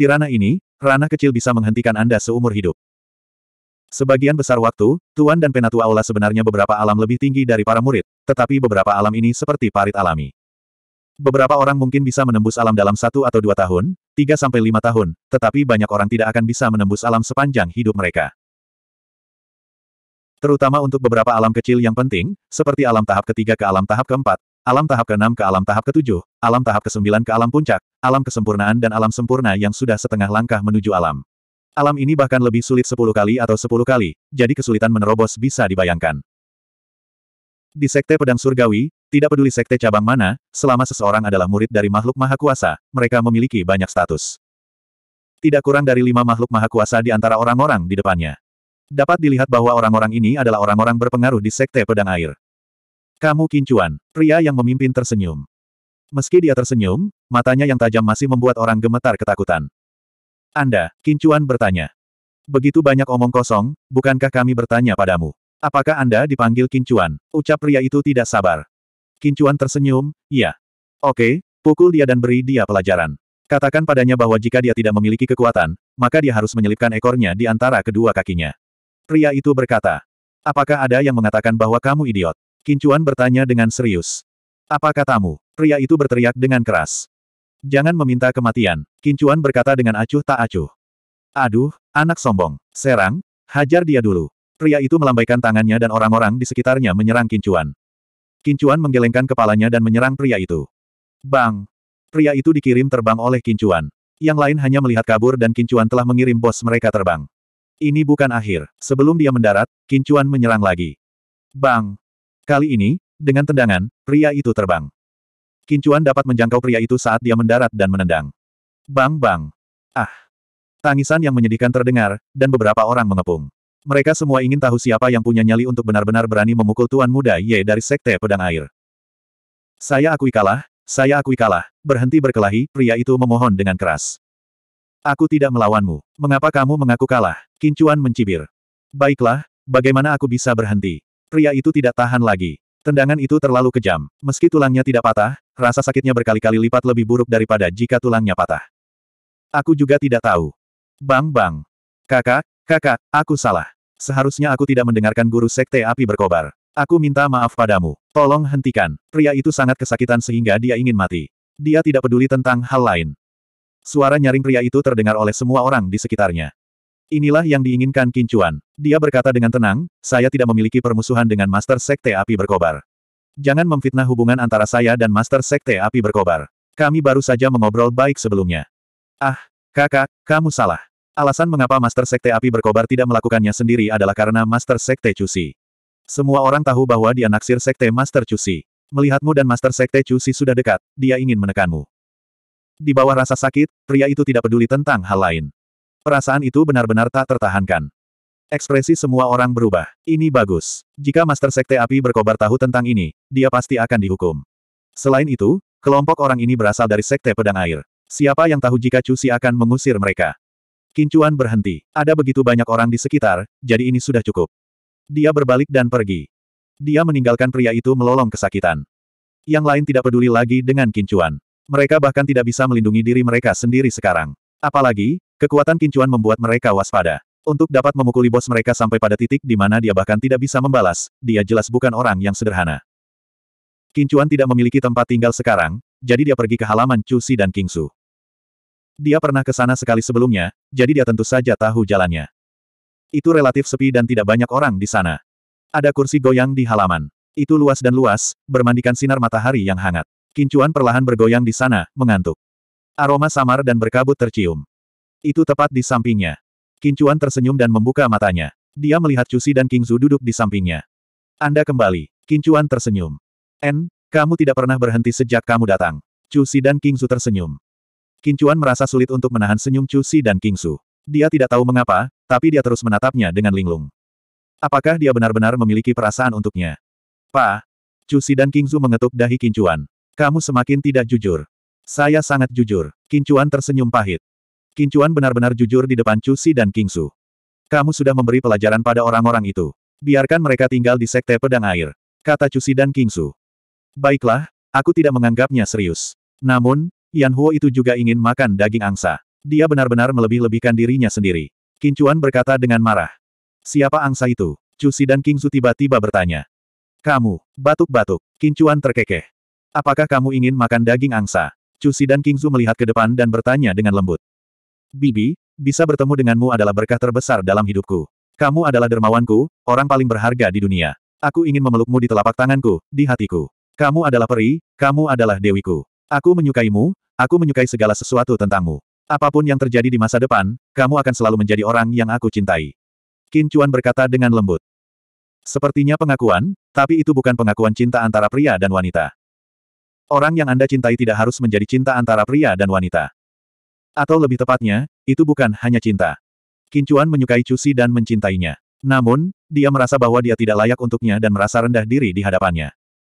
Di ranah ini, ranah kecil bisa menghentikan Anda seumur hidup. Sebagian besar waktu, Tuan dan Penatua Aula sebenarnya beberapa alam lebih tinggi dari para murid, tetapi beberapa alam ini seperti parit alami. Beberapa orang mungkin bisa menembus alam dalam satu atau dua tahun, tiga sampai lima tahun, tetapi banyak orang tidak akan bisa menembus alam sepanjang hidup mereka. Terutama untuk beberapa alam kecil yang penting, seperti alam tahap ketiga ke alam tahap keempat, alam tahap keenam ke alam tahap ketujuh, alam tahap kesembilan ke alam puncak, alam kesempurnaan dan alam sempurna yang sudah setengah langkah menuju alam. Alam ini bahkan lebih sulit sepuluh kali atau sepuluh kali, jadi kesulitan menerobos bisa dibayangkan. Di Sekte Pedang Surgawi, tidak peduli sekte cabang mana, selama seseorang adalah murid dari makhluk maha kuasa, mereka memiliki banyak status. Tidak kurang dari lima makhluk maha kuasa di antara orang-orang di depannya. Dapat dilihat bahwa orang-orang ini adalah orang-orang berpengaruh di Sekte Pedang Air. Kamu Kincuan, pria yang memimpin tersenyum. Meski dia tersenyum, matanya yang tajam masih membuat orang gemetar ketakutan. Anda, Kincuan bertanya. Begitu banyak omong kosong, bukankah kami bertanya padamu? Apakah Anda dipanggil Kincuan? Ucap pria itu tidak sabar. Kincuan tersenyum, iya. Oke, pukul dia dan beri dia pelajaran. Katakan padanya bahwa jika dia tidak memiliki kekuatan, maka dia harus menyelipkan ekornya di antara kedua kakinya. Pria itu berkata, Apakah ada yang mengatakan bahwa kamu idiot? Kincuan bertanya dengan serius. Apa katamu? pria itu berteriak dengan keras. Jangan meminta kematian, Kincuan berkata dengan acuh tak acuh. Aduh, anak sombong, serang, hajar dia dulu. Pria itu melambaikan tangannya dan orang-orang di sekitarnya menyerang Kincuan. Kincuan menggelengkan kepalanya dan menyerang pria itu. Bang! Pria itu dikirim terbang oleh Kincuan. Yang lain hanya melihat kabur dan Kincuan telah mengirim bos mereka terbang. Ini bukan akhir. Sebelum dia mendarat, Kincuan menyerang lagi. Bang! Kali ini, dengan tendangan, pria itu terbang. Kincuan dapat menjangkau pria itu saat dia mendarat dan menendang. Bang bang. Ah. Tangisan yang menyedihkan terdengar, dan beberapa orang mengepung. Mereka semua ingin tahu siapa yang punya nyali untuk benar-benar berani memukul Tuan Muda Ye dari Sekte Pedang Air. Saya akui kalah, saya akui kalah, berhenti berkelahi, pria itu memohon dengan keras. Aku tidak melawanmu. Mengapa kamu mengaku kalah? Kincuan mencibir. Baiklah, bagaimana aku bisa berhenti? Pria itu tidak tahan lagi. Tendangan itu terlalu kejam. Meski tulangnya tidak patah, Rasa sakitnya berkali-kali lipat lebih buruk daripada jika tulangnya patah. Aku juga tidak tahu. Bang bang. Kakak, kakak, aku salah. Seharusnya aku tidak mendengarkan guru sekte api berkobar. Aku minta maaf padamu. Tolong hentikan. Pria itu sangat kesakitan sehingga dia ingin mati. Dia tidak peduli tentang hal lain. Suara nyaring pria itu terdengar oleh semua orang di sekitarnya. Inilah yang diinginkan Kincuan. Dia berkata dengan tenang, saya tidak memiliki permusuhan dengan Master Sekte Api Berkobar. Jangan memfitnah hubungan antara saya dan Master Sekte Api Berkobar. Kami baru saja mengobrol baik sebelumnya. Ah, kakak, kamu salah. Alasan mengapa Master Sekte Api Berkobar tidak melakukannya sendiri adalah karena Master Sekte Cusi. Semua orang tahu bahwa dia naksir Sekte Master Cusi. Melihatmu dan Master Sekte Cusi sudah dekat, dia ingin menekanmu. Di bawah rasa sakit, pria itu tidak peduli tentang hal lain. Perasaan itu benar-benar tak tertahankan. Ekspresi semua orang berubah. Ini bagus. Jika Master Sekte Api berkobar tahu tentang ini, dia pasti akan dihukum. Selain itu, kelompok orang ini berasal dari Sekte Pedang Air. Siapa yang tahu jika Cusi akan mengusir mereka? Kincuan berhenti. Ada begitu banyak orang di sekitar, jadi ini sudah cukup. Dia berbalik dan pergi. Dia meninggalkan pria itu melolong kesakitan. Yang lain tidak peduli lagi dengan Kincuan. Mereka bahkan tidak bisa melindungi diri mereka sendiri sekarang. Apalagi, kekuatan Kincuan membuat mereka waspada. Untuk dapat memukuli bos mereka sampai pada titik di mana dia bahkan tidak bisa membalas, dia jelas bukan orang yang sederhana. Kincuan tidak memiliki tempat tinggal sekarang, jadi dia pergi ke halaman Chu Si dan King Dia pernah ke sana sekali sebelumnya, jadi dia tentu saja tahu jalannya. Itu relatif sepi dan tidak banyak orang di sana. Ada kursi goyang di halaman. Itu luas dan luas, bermandikan sinar matahari yang hangat. Kincuan perlahan bergoyang di sana, mengantuk. Aroma samar dan berkabut tercium. Itu tepat di sampingnya. Kincuan tersenyum dan membuka matanya. Dia melihat Cusi dan Kingzu duduk di sampingnya. Anda kembali. Kincuan tersenyum. En, kamu tidak pernah berhenti sejak kamu datang. Cusi dan Kingzu tersenyum. Kincuan merasa sulit untuk menahan senyum Cusi dan Kingzu. Dia tidak tahu mengapa, tapi dia terus menatapnya dengan linglung. Apakah dia benar-benar memiliki perasaan untuknya? Pa, Cusi dan Kingzu mengetuk dahi Kincuan. Kamu semakin tidak jujur. Saya sangat jujur. Kincuan tersenyum pahit. Kincuan benar-benar jujur di depan Chu Si dan King Su. Kamu sudah memberi pelajaran pada orang-orang itu. Biarkan mereka tinggal di sekte pedang air. Kata Chu Si dan King Su. Baiklah, aku tidak menganggapnya serius. Namun, Yan Huo itu juga ingin makan daging angsa. Dia benar-benar melebih-lebihkan dirinya sendiri. Kincuan berkata dengan marah. Siapa angsa itu? Chu Si dan King Su tiba-tiba bertanya. Kamu, batuk-batuk. Kincuan terkekeh. Apakah kamu ingin makan daging angsa? Chu Si dan King Su melihat ke depan dan bertanya dengan lembut. Bibi, bisa bertemu denganmu adalah berkah terbesar dalam hidupku. Kamu adalah dermawanku, orang paling berharga di dunia. Aku ingin memelukmu di telapak tanganku, di hatiku. Kamu adalah peri, kamu adalah dewiku. Aku menyukaimu, aku menyukai segala sesuatu tentangmu. Apapun yang terjadi di masa depan, kamu akan selalu menjadi orang yang aku cintai. Qin Chuan berkata dengan lembut. Sepertinya pengakuan, tapi itu bukan pengakuan cinta antara pria dan wanita. Orang yang Anda cintai tidak harus menjadi cinta antara pria dan wanita. Atau lebih tepatnya, itu bukan hanya cinta. Kincuan menyukai Cusi dan mencintainya. Namun, dia merasa bahwa dia tidak layak untuknya dan merasa rendah diri di hadapannya.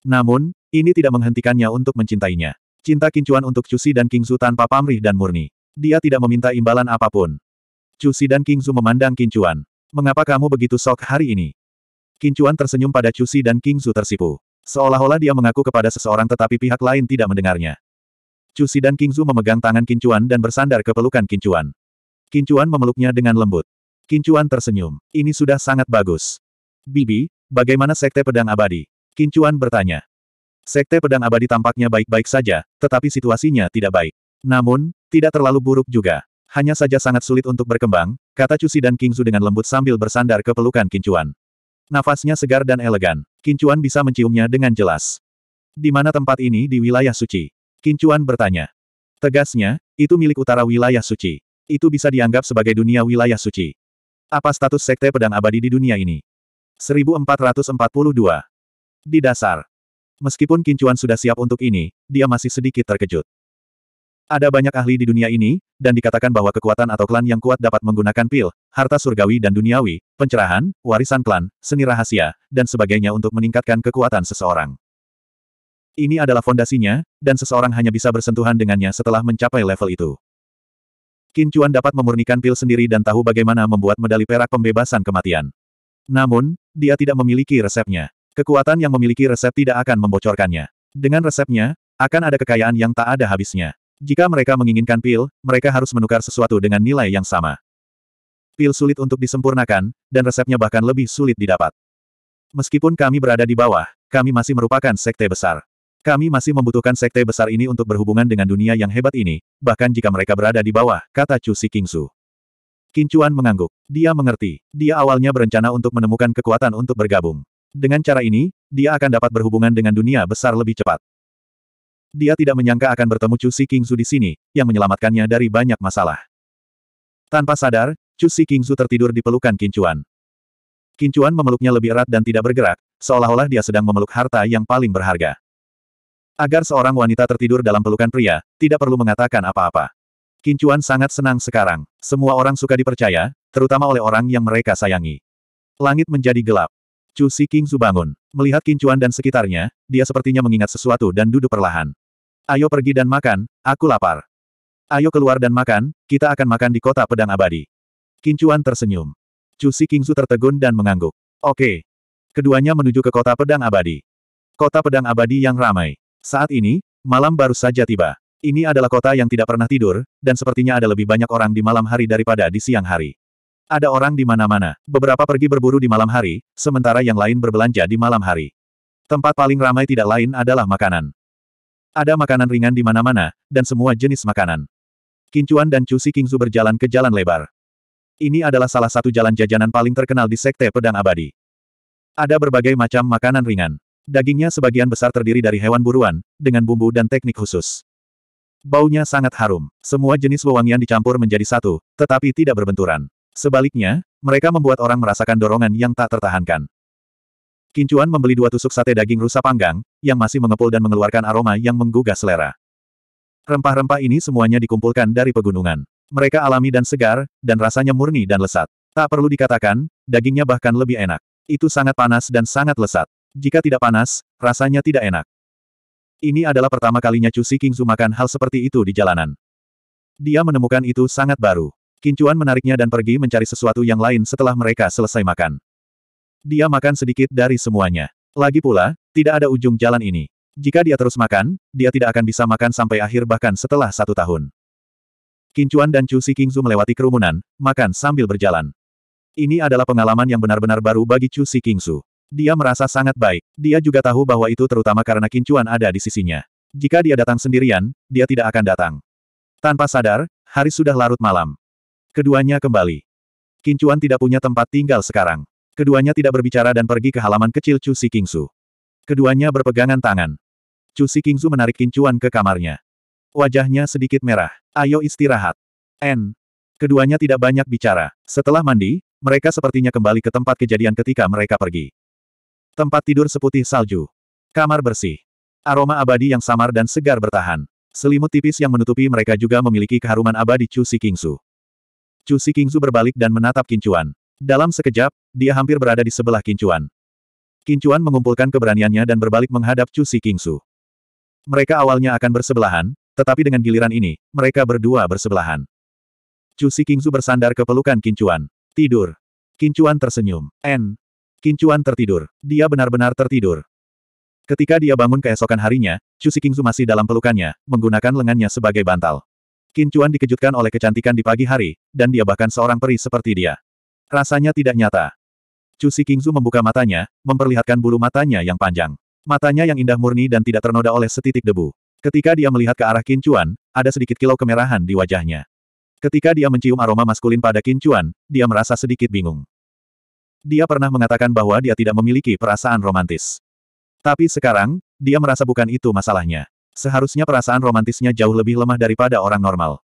Namun, ini tidak menghentikannya untuk mencintainya. Cinta Kincuan untuk Cusi dan Kingzu tanpa pamrih dan murni. Dia tidak meminta imbalan apapun. Cusi dan Kingzu memandang Kincuan. Mengapa kamu begitu sok hari ini? Kincuan tersenyum pada Cusi dan Kingzu tersipu. Seolah-olah dia mengaku kepada seseorang tetapi pihak lain tidak mendengarnya. Cusi dan Kingzu memegang tangan Kincuan dan bersandar ke pelukan Kincuan. Kincuan memeluknya dengan lembut. Kincuan tersenyum. Ini sudah sangat bagus. Bibi, bagaimana Sekte Pedang Abadi? Kincuan bertanya. Sekte Pedang Abadi tampaknya baik-baik saja, tetapi situasinya tidak baik. Namun, tidak terlalu buruk juga. Hanya saja sangat sulit untuk berkembang, kata Cusi dan Kingzu dengan lembut sambil bersandar ke pelukan Kincuan. Nafasnya segar dan elegan. Kincuan bisa menciumnya dengan jelas. Di mana tempat ini di wilayah suci? Kincuan bertanya. Tegasnya, itu milik utara wilayah suci. Itu bisa dianggap sebagai dunia wilayah suci. Apa status sekte pedang abadi di dunia ini? 1442. Di dasar. Meskipun Kincuan sudah siap untuk ini, dia masih sedikit terkejut. Ada banyak ahli di dunia ini, dan dikatakan bahwa kekuatan atau klan yang kuat dapat menggunakan pil, harta surgawi dan duniawi, pencerahan, warisan klan, seni rahasia, dan sebagainya untuk meningkatkan kekuatan seseorang. Ini adalah fondasinya, dan seseorang hanya bisa bersentuhan dengannya setelah mencapai level itu. Kincuan dapat memurnikan pil sendiri dan tahu bagaimana membuat medali perak pembebasan kematian. Namun, dia tidak memiliki resepnya. Kekuatan yang memiliki resep tidak akan membocorkannya. Dengan resepnya, akan ada kekayaan yang tak ada habisnya. Jika mereka menginginkan pil, mereka harus menukar sesuatu dengan nilai yang sama. Pil sulit untuk disempurnakan, dan resepnya bahkan lebih sulit didapat. Meskipun kami berada di bawah, kami masih merupakan sekte besar. Kami masih membutuhkan sekte besar ini untuk berhubungan dengan dunia yang hebat ini, bahkan jika mereka berada di bawah, kata Chu Si Kingsu. Kincuan mengangguk. Dia mengerti. Dia awalnya berencana untuk menemukan kekuatan untuk bergabung. Dengan cara ini, dia akan dapat berhubungan dengan dunia besar lebih cepat. Dia tidak menyangka akan bertemu Chu Si Kingsu di sini, yang menyelamatkannya dari banyak masalah. Tanpa sadar, Chu Si Kingsu tertidur di pelukan Kincuan. Kincuan memeluknya lebih erat dan tidak bergerak, seolah-olah dia sedang memeluk harta yang paling berharga. Agar seorang wanita tertidur dalam pelukan pria, tidak perlu mengatakan apa-apa. Kincuan sangat senang sekarang. Semua orang suka dipercaya, terutama oleh orang yang mereka sayangi. Langit menjadi gelap. Chu Si King bangun. Melihat Kincuan dan sekitarnya, dia sepertinya mengingat sesuatu dan duduk perlahan. Ayo pergi dan makan, aku lapar. Ayo keluar dan makan, kita akan makan di kota pedang abadi. Kincuan tersenyum. Chu Si Kingsu tertegun dan mengangguk. Oke. Keduanya menuju ke kota pedang abadi. Kota pedang abadi yang ramai. Saat ini, malam baru saja tiba. Ini adalah kota yang tidak pernah tidur, dan sepertinya ada lebih banyak orang di malam hari daripada di siang hari. Ada orang di mana-mana, beberapa pergi berburu di malam hari, sementara yang lain berbelanja di malam hari. Tempat paling ramai tidak lain adalah makanan. Ada makanan ringan di mana-mana, dan semua jenis makanan. Kincuan dan Cusi Kingzu berjalan ke jalan lebar. Ini adalah salah satu jalan jajanan paling terkenal di Sekte Pedang Abadi. Ada berbagai macam makanan ringan. Dagingnya sebagian besar terdiri dari hewan buruan, dengan bumbu dan teknik khusus. Baunya sangat harum. Semua jenis wewangian dicampur menjadi satu, tetapi tidak berbenturan. Sebaliknya, mereka membuat orang merasakan dorongan yang tak tertahankan. Kincuan membeli dua tusuk sate daging rusa panggang, yang masih mengepul dan mengeluarkan aroma yang menggugah selera. Rempah-rempah ini semuanya dikumpulkan dari pegunungan. Mereka alami dan segar, dan rasanya murni dan lesat. Tak perlu dikatakan, dagingnya bahkan lebih enak. Itu sangat panas dan sangat lesat. Jika tidak panas, rasanya tidak enak. Ini adalah pertama kalinya Chu Si Kingzu makan hal seperti itu di jalanan. Dia menemukan itu sangat baru. Kincuan menariknya dan pergi mencari sesuatu yang lain setelah mereka selesai makan. Dia makan sedikit dari semuanya. Lagi pula, tidak ada ujung jalan ini. Jika dia terus makan, dia tidak akan bisa makan sampai akhir bahkan setelah satu tahun. Kincuan dan Chu Si Kingzu melewati kerumunan, makan sambil berjalan. Ini adalah pengalaman yang benar-benar baru bagi Chu Si Kingzu. Dia merasa sangat baik. Dia juga tahu bahwa itu terutama karena kincuan ada di sisinya. Jika dia datang sendirian, dia tidak akan datang. Tanpa sadar, hari sudah larut malam. Keduanya kembali. Kincuan tidak punya tempat tinggal sekarang. Keduanya tidak berbicara dan pergi ke halaman kecil Chu Si Kingsu. Keduanya berpegangan tangan. Chu Si Kingsu menarik Kincuan ke kamarnya. Wajahnya sedikit merah. Ayo istirahat. N. Keduanya tidak banyak bicara. Setelah mandi, mereka sepertinya kembali ke tempat kejadian ketika mereka pergi. Tempat tidur seputih salju. Kamar bersih. Aroma abadi yang samar dan segar bertahan. Selimut tipis yang menutupi mereka juga memiliki keharuman abadi Chu Si Kingsu. Chu Si Kingsu berbalik dan menatap Kincuan. Dalam sekejap, dia hampir berada di sebelah Kincuan. Kincuan mengumpulkan keberaniannya dan berbalik menghadap Chu Si Kingsu. Mereka awalnya akan bersebelahan, tetapi dengan giliran ini, mereka berdua bersebelahan. Chu Si Kingsu bersandar ke pelukan Kincuan. Tidur. Kincuan tersenyum. N. Kincuan tertidur. Dia benar-benar tertidur. Ketika dia bangun keesokan harinya, Chu Kingzu masih dalam pelukannya, menggunakan lengannya sebagai bantal. Kincuan dikejutkan oleh kecantikan di pagi hari, dan dia bahkan seorang peri seperti dia. Rasanya tidak nyata. Chu Kingzu membuka matanya, memperlihatkan bulu matanya yang panjang. Matanya yang indah murni dan tidak ternoda oleh setitik debu. Ketika dia melihat ke arah Kincuan, ada sedikit kilau kemerahan di wajahnya. Ketika dia mencium aroma maskulin pada Kincuan, dia merasa sedikit bingung. Dia pernah mengatakan bahwa dia tidak memiliki perasaan romantis. Tapi sekarang, dia merasa bukan itu masalahnya. Seharusnya perasaan romantisnya jauh lebih lemah daripada orang normal.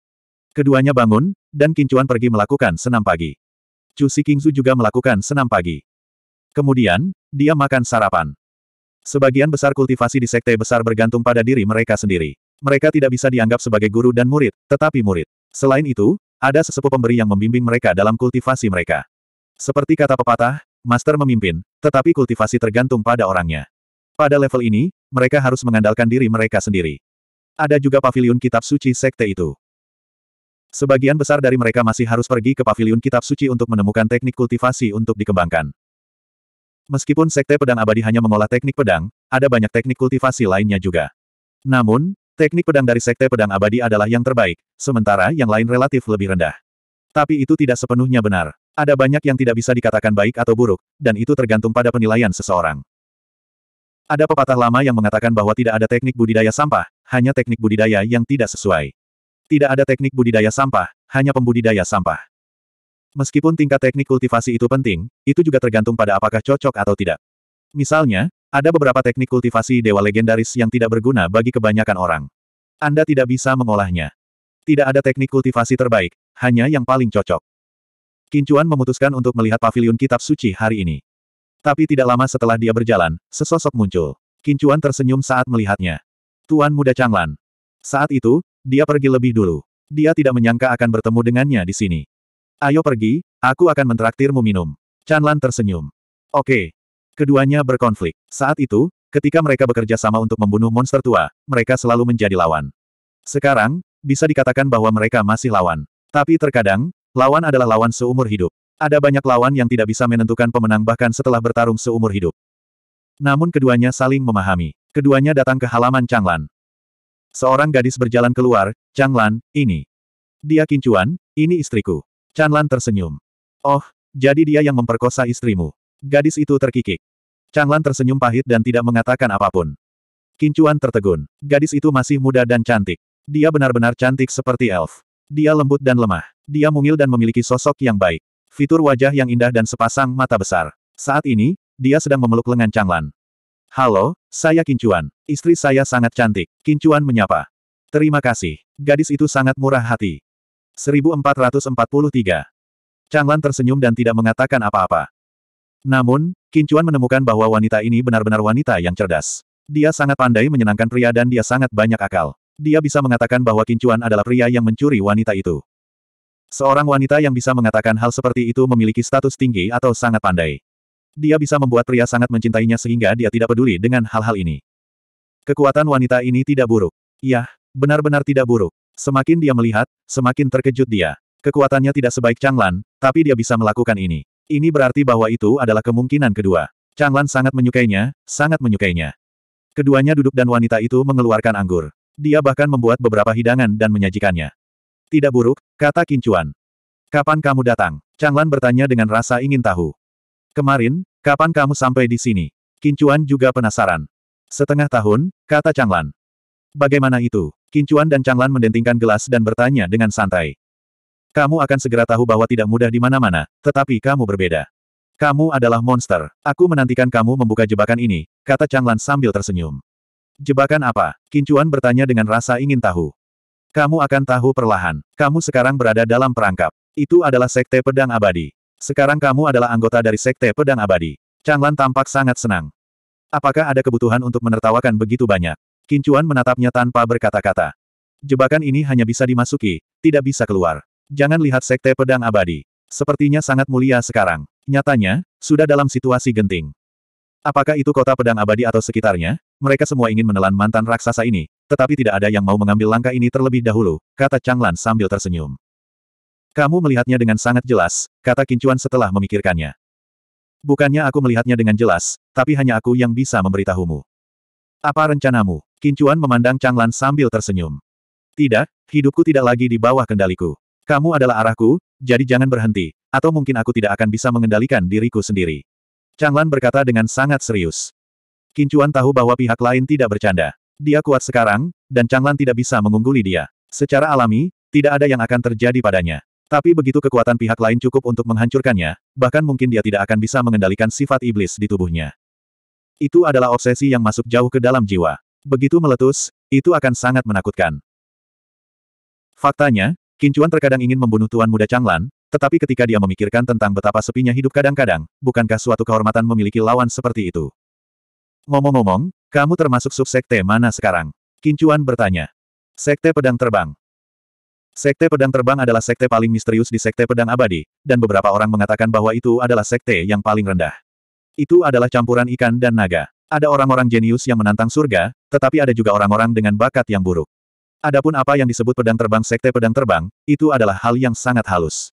Keduanya bangun, dan Kincuan pergi melakukan senam pagi. Chu Si Kingzu juga melakukan senam pagi. Kemudian, dia makan sarapan. Sebagian besar kultivasi di sekte besar bergantung pada diri mereka sendiri. Mereka tidak bisa dianggap sebagai guru dan murid, tetapi murid. Selain itu, ada sesepuh pemberi yang membimbing mereka dalam kultivasi mereka. Seperti kata pepatah, master memimpin, tetapi kultivasi tergantung pada orangnya. Pada level ini, mereka harus mengandalkan diri mereka sendiri. Ada juga pavilion kitab suci sekte itu. Sebagian besar dari mereka masih harus pergi ke pavilion kitab suci untuk menemukan teknik kultivasi untuk dikembangkan. Meskipun sekte pedang abadi hanya mengolah teknik pedang, ada banyak teknik kultivasi lainnya juga. Namun, teknik pedang dari sekte pedang abadi adalah yang terbaik, sementara yang lain relatif lebih rendah. Tapi itu tidak sepenuhnya benar. Ada banyak yang tidak bisa dikatakan baik atau buruk, dan itu tergantung pada penilaian seseorang. Ada pepatah lama yang mengatakan bahwa tidak ada teknik budidaya sampah, hanya teknik budidaya yang tidak sesuai. Tidak ada teknik budidaya sampah, hanya pembudidaya sampah. Meskipun tingkat teknik kultivasi itu penting, itu juga tergantung pada apakah cocok atau tidak. Misalnya, ada beberapa teknik kultivasi dewa legendaris yang tidak berguna bagi kebanyakan orang. Anda tidak bisa mengolahnya. Tidak ada teknik kultivasi terbaik, hanya yang paling cocok. Kincuan memutuskan untuk melihat pavilion kitab suci hari ini. Tapi tidak lama setelah dia berjalan, sesosok muncul. Kincuan tersenyum saat melihatnya. Tuan Muda Changlan. Saat itu, dia pergi lebih dulu. Dia tidak menyangka akan bertemu dengannya di sini. Ayo pergi, aku akan mentraktirmu minum. Chanlan tersenyum. Oke. Keduanya berkonflik. Saat itu, ketika mereka bekerja sama untuk membunuh monster tua, mereka selalu menjadi lawan. Sekarang, bisa dikatakan bahwa mereka masih lawan. Tapi terkadang, Lawan adalah lawan seumur hidup. Ada banyak lawan yang tidak bisa menentukan pemenang bahkan setelah bertarung seumur hidup. Namun keduanya saling memahami. Keduanya datang ke halaman Changlan. Seorang gadis berjalan keluar, Changlan, ini. Dia kincuan, ini istriku. Changlan tersenyum. Oh, jadi dia yang memperkosa istrimu. Gadis itu terkikik. Changlan tersenyum pahit dan tidak mengatakan apapun. Kincuan tertegun. Gadis itu masih muda dan cantik. Dia benar-benar cantik seperti elf. Dia lembut dan lemah. Dia mungil dan memiliki sosok yang baik. Fitur wajah yang indah dan sepasang mata besar. Saat ini, dia sedang memeluk lengan Changlan. Halo, saya Kincuan. Istri saya sangat cantik. Kincuan menyapa. Terima kasih. Gadis itu sangat murah hati. 1443. Changlan tersenyum dan tidak mengatakan apa-apa. Namun, Kincuan menemukan bahwa wanita ini benar-benar wanita yang cerdas. Dia sangat pandai menyenangkan pria dan dia sangat banyak akal dia bisa mengatakan bahwa Kincuan adalah pria yang mencuri wanita itu. Seorang wanita yang bisa mengatakan hal seperti itu memiliki status tinggi atau sangat pandai. Dia bisa membuat pria sangat mencintainya sehingga dia tidak peduli dengan hal-hal ini. Kekuatan wanita ini tidak buruk. Yah, benar-benar tidak buruk. Semakin dia melihat, semakin terkejut dia. Kekuatannya tidak sebaik Changlan, tapi dia bisa melakukan ini. Ini berarti bahwa itu adalah kemungkinan kedua. Changlan sangat menyukainya, sangat menyukainya. Keduanya duduk dan wanita itu mengeluarkan anggur. Dia bahkan membuat beberapa hidangan dan menyajikannya. Tidak buruk, kata Kincuan. Kapan kamu datang? Changlan bertanya dengan rasa ingin tahu. Kemarin, kapan kamu sampai di sini? Kincuan juga penasaran. Setengah tahun, kata Changlan. Bagaimana itu? Kincuan dan Changlan mendentingkan gelas dan bertanya dengan santai. Kamu akan segera tahu bahwa tidak mudah di mana-mana, tetapi kamu berbeda. Kamu adalah monster. Aku menantikan kamu membuka jebakan ini, kata Changlan sambil tersenyum. Jebakan apa? Kincuan bertanya dengan rasa ingin tahu. Kamu akan tahu perlahan. Kamu sekarang berada dalam perangkap. Itu adalah Sekte Pedang Abadi. Sekarang kamu adalah anggota dari Sekte Pedang Abadi. Changlan tampak sangat senang. Apakah ada kebutuhan untuk menertawakan begitu banyak? Kincuan menatapnya tanpa berkata-kata. Jebakan ini hanya bisa dimasuki, tidak bisa keluar. Jangan lihat Sekte Pedang Abadi. Sepertinya sangat mulia sekarang. Nyatanya, sudah dalam situasi genting. Apakah itu kota pedang abadi atau sekitarnya? Mereka semua ingin menelan mantan raksasa ini, tetapi tidak ada yang mau mengambil langkah ini terlebih dahulu, kata Changlan sambil tersenyum. Kamu melihatnya dengan sangat jelas, kata Kincuan setelah memikirkannya. Bukannya aku melihatnya dengan jelas, tapi hanya aku yang bisa memberitahumu. Apa rencanamu? Kincuan memandang Changlan sambil tersenyum. Tidak, hidupku tidak lagi di bawah kendaliku. Kamu adalah arahku, jadi jangan berhenti, atau mungkin aku tidak akan bisa mengendalikan diriku sendiri. Chang berkata dengan sangat serius. Kincuan tahu bahwa pihak lain tidak bercanda. Dia kuat sekarang, dan Chang tidak bisa mengungguli dia. Secara alami, tidak ada yang akan terjadi padanya. Tapi begitu kekuatan pihak lain cukup untuk menghancurkannya, bahkan mungkin dia tidak akan bisa mengendalikan sifat iblis di tubuhnya. Itu adalah obsesi yang masuk jauh ke dalam jiwa. Begitu meletus, itu akan sangat menakutkan. Faktanya, Kincuan terkadang ingin membunuh Tuan Muda Changlan, tetapi ketika dia memikirkan tentang betapa sepinya hidup kadang-kadang, bukankah suatu kehormatan memiliki lawan seperti itu? Ngomong-ngomong, kamu termasuk subsekte mana sekarang? Kincuan bertanya. Sekte Pedang Terbang. Sekte Pedang Terbang adalah sekte paling misterius di Sekte Pedang Abadi, dan beberapa orang mengatakan bahwa itu adalah sekte yang paling rendah. Itu adalah campuran ikan dan naga. Ada orang-orang jenius yang menantang surga, tetapi ada juga orang-orang dengan bakat yang buruk. Adapun apa yang disebut pedang terbang sekte pedang terbang, itu adalah hal yang sangat halus.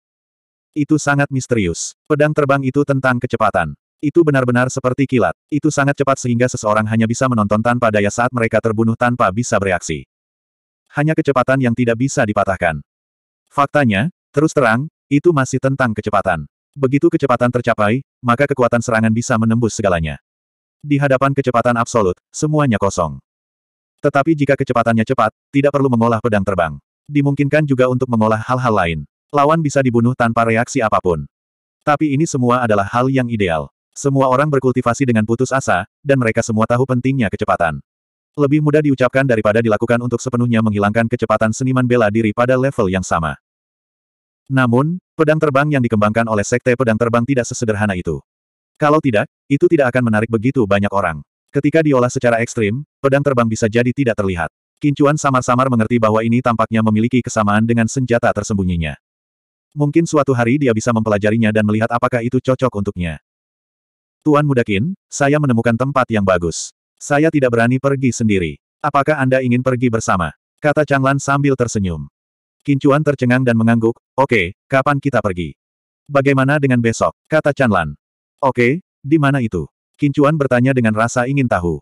Itu sangat misterius. Pedang terbang itu tentang kecepatan. Itu benar-benar seperti kilat. Itu sangat cepat sehingga seseorang hanya bisa menonton tanpa daya saat mereka terbunuh tanpa bisa bereaksi. Hanya kecepatan yang tidak bisa dipatahkan. Faktanya, terus terang, itu masih tentang kecepatan. Begitu kecepatan tercapai, maka kekuatan serangan bisa menembus segalanya. Di hadapan kecepatan absolut, semuanya kosong. Tetapi jika kecepatannya cepat, tidak perlu mengolah pedang terbang. Dimungkinkan juga untuk mengolah hal-hal lain. Lawan bisa dibunuh tanpa reaksi apapun. Tapi ini semua adalah hal yang ideal. Semua orang berkultivasi dengan putus asa, dan mereka semua tahu pentingnya kecepatan. Lebih mudah diucapkan daripada dilakukan untuk sepenuhnya menghilangkan kecepatan seniman bela diri pada level yang sama. Namun, pedang terbang yang dikembangkan oleh Sekte Pedang Terbang tidak sesederhana itu. Kalau tidak, itu tidak akan menarik begitu banyak orang. Ketika diolah secara ekstrim, pedang terbang bisa jadi tidak terlihat. Kincuan samar-samar mengerti bahwa ini tampaknya memiliki kesamaan dengan senjata tersembunyinya. Mungkin suatu hari dia bisa mempelajarinya dan melihat apakah itu cocok untuknya. Tuan Mudakin, saya menemukan tempat yang bagus. Saya tidak berani pergi sendiri. Apakah Anda ingin pergi bersama? Kata Changlan sambil tersenyum. Kincuan tercengang dan mengangguk, oke, okay, kapan kita pergi? Bagaimana dengan besok? Kata Chanlan. Oke, okay, di mana itu? Kincuan bertanya dengan rasa ingin tahu.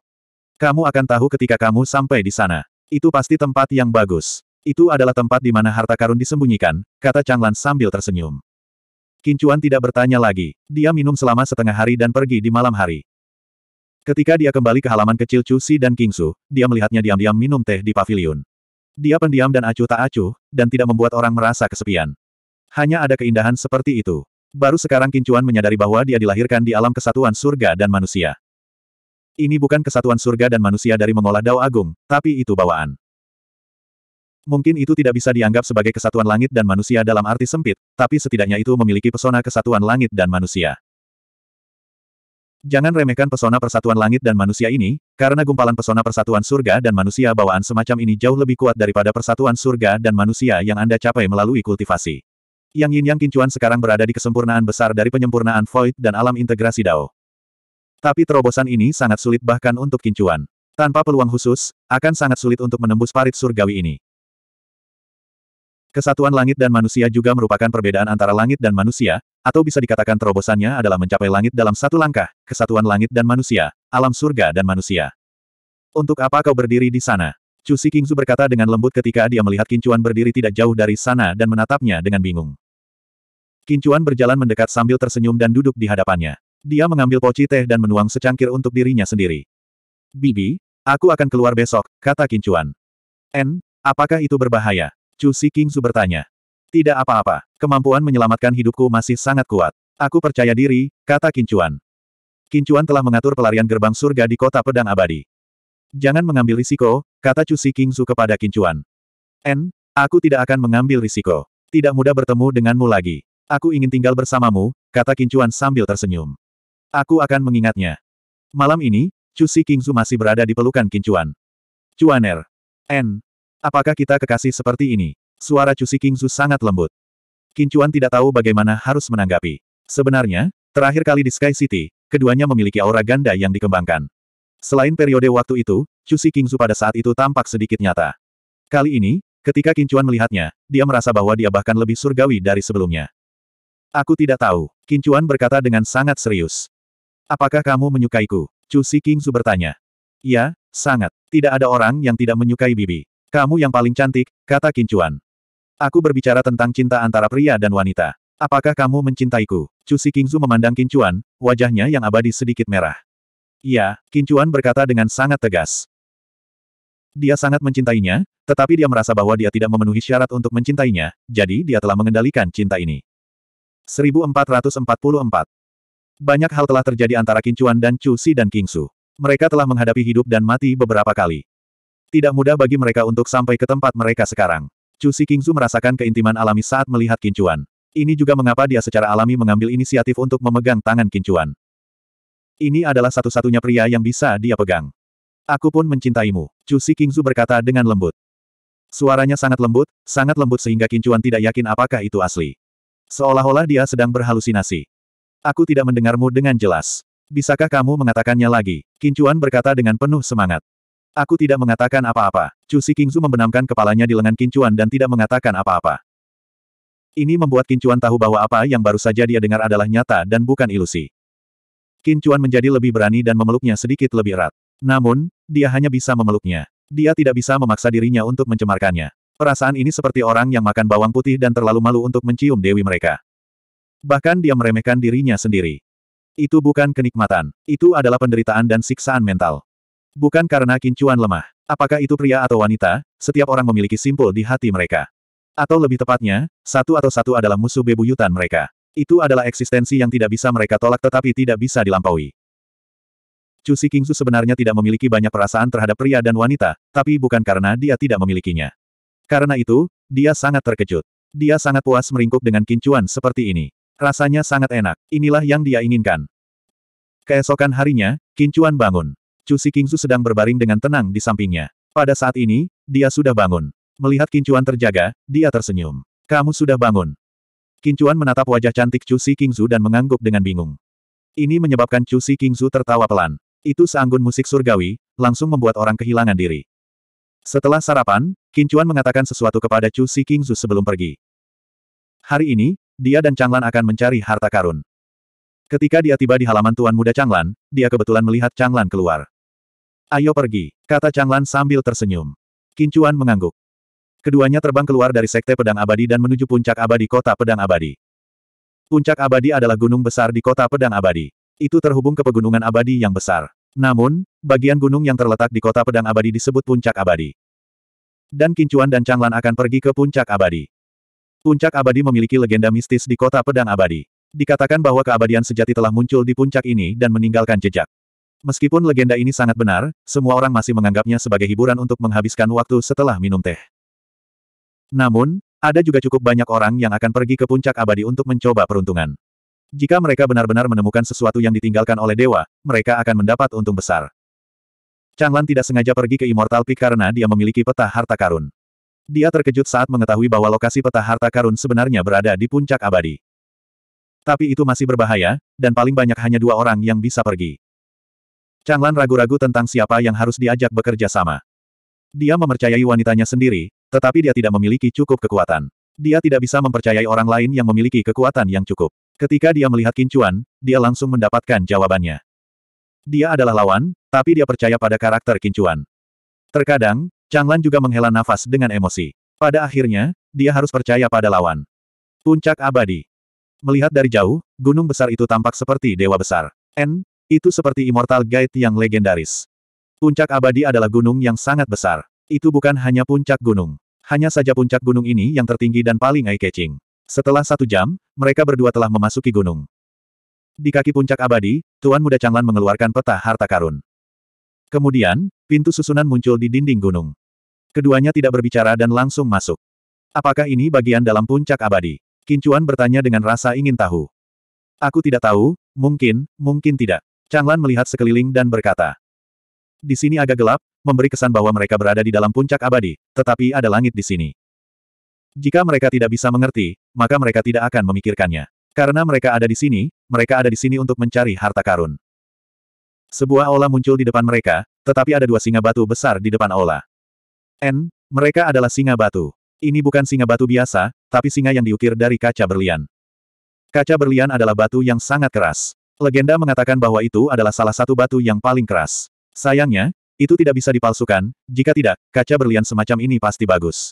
Kamu akan tahu ketika kamu sampai di sana. Itu pasti tempat yang bagus. Itu adalah tempat di mana harta karun disembunyikan, kata Changlan sambil tersenyum. Kincuan tidak bertanya lagi. Dia minum selama setengah hari dan pergi di malam hari. Ketika dia kembali ke halaman kecil Chu Si dan King Su, dia melihatnya diam-diam minum teh di pavilion. Dia pendiam dan acuh tak acuh, dan tidak membuat orang merasa kesepian. Hanya ada keindahan seperti itu. Baru sekarang Kincuan menyadari bahwa dia dilahirkan di alam kesatuan surga dan manusia. Ini bukan kesatuan surga dan manusia dari mengolah dao agung, tapi itu bawaan. Mungkin itu tidak bisa dianggap sebagai kesatuan langit dan manusia dalam arti sempit, tapi setidaknya itu memiliki pesona kesatuan langit dan manusia. Jangan remehkan pesona persatuan langit dan manusia ini, karena gumpalan pesona persatuan surga dan manusia bawaan semacam ini jauh lebih kuat daripada persatuan surga dan manusia yang Anda capai melalui kultivasi. Yang yin yang kincuan sekarang berada di kesempurnaan besar dari penyempurnaan void dan alam integrasi Dao. Tapi terobosan ini sangat sulit bahkan untuk kincuan. Tanpa peluang khusus, akan sangat sulit untuk menembus parit surgawi ini. Kesatuan langit dan manusia juga merupakan perbedaan antara langit dan manusia, atau bisa dikatakan terobosannya adalah mencapai langit dalam satu langkah, kesatuan langit dan manusia, alam surga dan manusia. Untuk apa kau berdiri di sana? Chu Si Kingzu berkata dengan lembut ketika dia melihat Kincuan berdiri tidak jauh dari sana dan menatapnya dengan bingung. Kincuan berjalan mendekat sambil tersenyum dan duduk di hadapannya. Dia mengambil poci teh dan menuang secangkir untuk dirinya sendiri. Bibi, aku akan keluar besok, kata Kincuan. En, apakah itu berbahaya? Chu Su bertanya. Tidak apa-apa, kemampuan menyelamatkan hidupku masih sangat kuat. Aku percaya diri, kata Kincuan. Kincuan telah mengatur pelarian gerbang surga di kota pedang abadi. Jangan mengambil risiko, kata Chu Su kepada Kincuan. "En, aku tidak akan mengambil risiko. Tidak mudah bertemu denganmu lagi. Aku ingin tinggal bersamamu, kata Kincuan sambil tersenyum. Aku akan mengingatnya. Malam ini, Chu Su masih berada di pelukan Kincuan. Cuaner. En. Apakah kita kekasih seperti ini? Suara Cusi Kingzu sangat lembut. Kincuan tidak tahu bagaimana harus menanggapi. Sebenarnya, terakhir kali di Sky City, keduanya memiliki aura ganda yang dikembangkan. Selain periode waktu itu, Cusi Kingzu pada saat itu tampak sedikit nyata. Kali ini, ketika Kincuan melihatnya, dia merasa bahwa dia bahkan lebih surgawi dari sebelumnya. Aku tidak tahu, Kincuan berkata dengan sangat serius. Apakah kamu menyukaiku? Cusi Kingzu bertanya. Ya, sangat. Tidak ada orang yang tidak menyukai Bibi. Kamu yang paling cantik, kata Kincuan. Aku berbicara tentang cinta antara pria dan wanita. Apakah kamu mencintaiku? Chu Si Kingzu memandang Kincuan, wajahnya yang abadi sedikit merah. Iya, Kincuan berkata dengan sangat tegas. Dia sangat mencintainya, tetapi dia merasa bahwa dia tidak memenuhi syarat untuk mencintainya, jadi dia telah mengendalikan cinta ini. 1444 Banyak hal telah terjadi antara Kincuan dan Chu Si dan Kingsu. Mereka telah menghadapi hidup dan mati beberapa kali. Tidak mudah bagi mereka untuk sampai ke tempat mereka sekarang. Chu Kingzu merasakan keintiman alami saat melihat kincuan. Ini juga mengapa dia secara alami mengambil inisiatif untuk memegang tangan kincuan. Ini adalah satu-satunya pria yang bisa dia pegang. Aku pun mencintaimu, Chu Kingzu berkata dengan lembut. Suaranya sangat lembut, sangat lembut sehingga kincuan tidak yakin apakah itu asli. Seolah-olah dia sedang berhalusinasi. Aku tidak mendengarmu dengan jelas. Bisakah kamu mengatakannya lagi? Kincuan berkata dengan penuh semangat. Aku tidak mengatakan apa-apa. Chu Si membenamkan kepalanya di lengan Kincuan dan tidak mengatakan apa-apa. Ini membuat Kincuan tahu bahwa apa yang baru saja dia dengar adalah nyata dan bukan ilusi. Kincuan menjadi lebih berani dan memeluknya sedikit lebih erat. Namun, dia hanya bisa memeluknya. Dia tidak bisa memaksa dirinya untuk mencemarkannya. Perasaan ini seperti orang yang makan bawang putih dan terlalu malu untuk mencium dewi mereka. Bahkan dia meremehkan dirinya sendiri. Itu bukan kenikmatan. Itu adalah penderitaan dan siksaan mental. Bukan karena kincuan lemah. Apakah itu pria atau wanita, setiap orang memiliki simpul di hati mereka. Atau lebih tepatnya, satu atau satu adalah musuh bebuyutan mereka. Itu adalah eksistensi yang tidak bisa mereka tolak tetapi tidak bisa dilampaui. Cusi Kingsu sebenarnya tidak memiliki banyak perasaan terhadap pria dan wanita, tapi bukan karena dia tidak memilikinya. Karena itu, dia sangat terkejut. Dia sangat puas meringkuk dengan kincuan seperti ini. Rasanya sangat enak. Inilah yang dia inginkan. Keesokan harinya, Kincuan bangun. Chu Xikingzu sedang berbaring dengan tenang di sampingnya. Pada saat ini, dia sudah bangun. Melihat Kincuan terjaga, dia tersenyum. Kamu sudah bangun. Kincuan menatap wajah cantik Chu Xikingzu dan mengangguk dengan bingung. Ini menyebabkan Chu Xikingzu tertawa pelan. Itu seanggun musik surgawi, langsung membuat orang kehilangan diri. Setelah sarapan, Kincuan mengatakan sesuatu kepada Chu Xikingzu sebelum pergi. Hari ini, dia dan Changlan akan mencari harta karun. Ketika dia tiba di halaman Tuan Muda Changlan, dia kebetulan melihat Changlan keluar. Ayo pergi, kata Changlan sambil tersenyum. Kincuan mengangguk. Keduanya terbang keluar dari sekte pedang abadi dan menuju puncak abadi kota pedang abadi. Puncak abadi adalah gunung besar di kota pedang abadi. Itu terhubung ke pegunungan abadi yang besar. Namun, bagian gunung yang terletak di kota pedang abadi disebut puncak abadi. Dan Kincuan dan Changlan akan pergi ke puncak abadi. Puncak abadi memiliki legenda mistis di kota pedang abadi. Dikatakan bahwa keabadian sejati telah muncul di puncak ini dan meninggalkan jejak. Meskipun legenda ini sangat benar, semua orang masih menganggapnya sebagai hiburan untuk menghabiskan waktu setelah minum teh. Namun, ada juga cukup banyak orang yang akan pergi ke puncak abadi untuk mencoba peruntungan. Jika mereka benar-benar menemukan sesuatu yang ditinggalkan oleh dewa, mereka akan mendapat untung besar. Changlan tidak sengaja pergi ke Immortal Peak karena dia memiliki peta harta karun. Dia terkejut saat mengetahui bahwa lokasi peta harta karun sebenarnya berada di puncak abadi. Tapi itu masih berbahaya, dan paling banyak hanya dua orang yang bisa pergi. Changlan ragu-ragu tentang siapa yang harus diajak bekerja sama. Dia mempercayai wanitanya sendiri, tetapi dia tidak memiliki cukup kekuatan. Dia tidak bisa mempercayai orang lain yang memiliki kekuatan yang cukup. Ketika dia melihat Kincuan, dia langsung mendapatkan jawabannya. Dia adalah lawan, tapi dia percaya pada karakter Kincuan. Terkadang, Changlan juga menghela nafas dengan emosi. Pada akhirnya, dia harus percaya pada lawan. Puncak abadi. Melihat dari jauh, gunung besar itu tampak seperti dewa besar. N, itu seperti Immortal Guide yang legendaris. Puncak abadi adalah gunung yang sangat besar. Itu bukan hanya puncak gunung. Hanya saja puncak gunung ini yang tertinggi dan paling eye-catching. Setelah satu jam, mereka berdua telah memasuki gunung. Di kaki puncak abadi, Tuan Muda Changlan mengeluarkan peta harta karun. Kemudian, pintu susunan muncul di dinding gunung. Keduanya tidak berbicara dan langsung masuk. Apakah ini bagian dalam puncak abadi? Kincuan bertanya dengan rasa ingin tahu. Aku tidak tahu, mungkin, mungkin tidak. Changlan melihat sekeliling dan berkata. Di sini agak gelap, memberi kesan bahwa mereka berada di dalam puncak abadi, tetapi ada langit di sini. Jika mereka tidak bisa mengerti, maka mereka tidak akan memikirkannya. Karena mereka ada di sini, mereka ada di sini untuk mencari harta karun. Sebuah aula muncul di depan mereka, tetapi ada dua singa batu besar di depan aula. N, mereka adalah singa batu. Ini bukan singa batu biasa, tapi singa yang diukir dari kaca berlian. Kaca berlian adalah batu yang sangat keras. Legenda mengatakan bahwa itu adalah salah satu batu yang paling keras. Sayangnya, itu tidak bisa dipalsukan, jika tidak, kaca berlian semacam ini pasti bagus.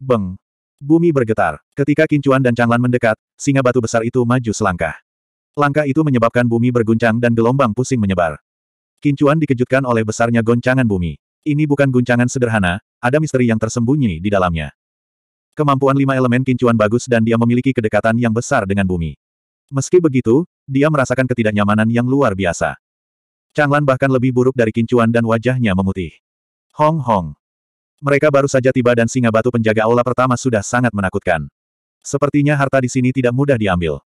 Beng. Bumi bergetar. Ketika Kincuan dan Changlan mendekat, singa batu besar itu maju selangkah. Langkah itu menyebabkan bumi berguncang dan gelombang pusing menyebar. Kincuan dikejutkan oleh besarnya goncangan bumi. Ini bukan guncangan sederhana, ada misteri yang tersembunyi di dalamnya. Kemampuan lima elemen Kincuan bagus dan dia memiliki kedekatan yang besar dengan bumi. Meski begitu, dia merasakan ketidaknyamanan yang luar biasa. Changlan bahkan lebih buruk dari kincuan dan wajahnya memutih. Hong Hong. Mereka baru saja tiba dan singa batu penjaga aula pertama sudah sangat menakutkan. Sepertinya harta di sini tidak mudah diambil.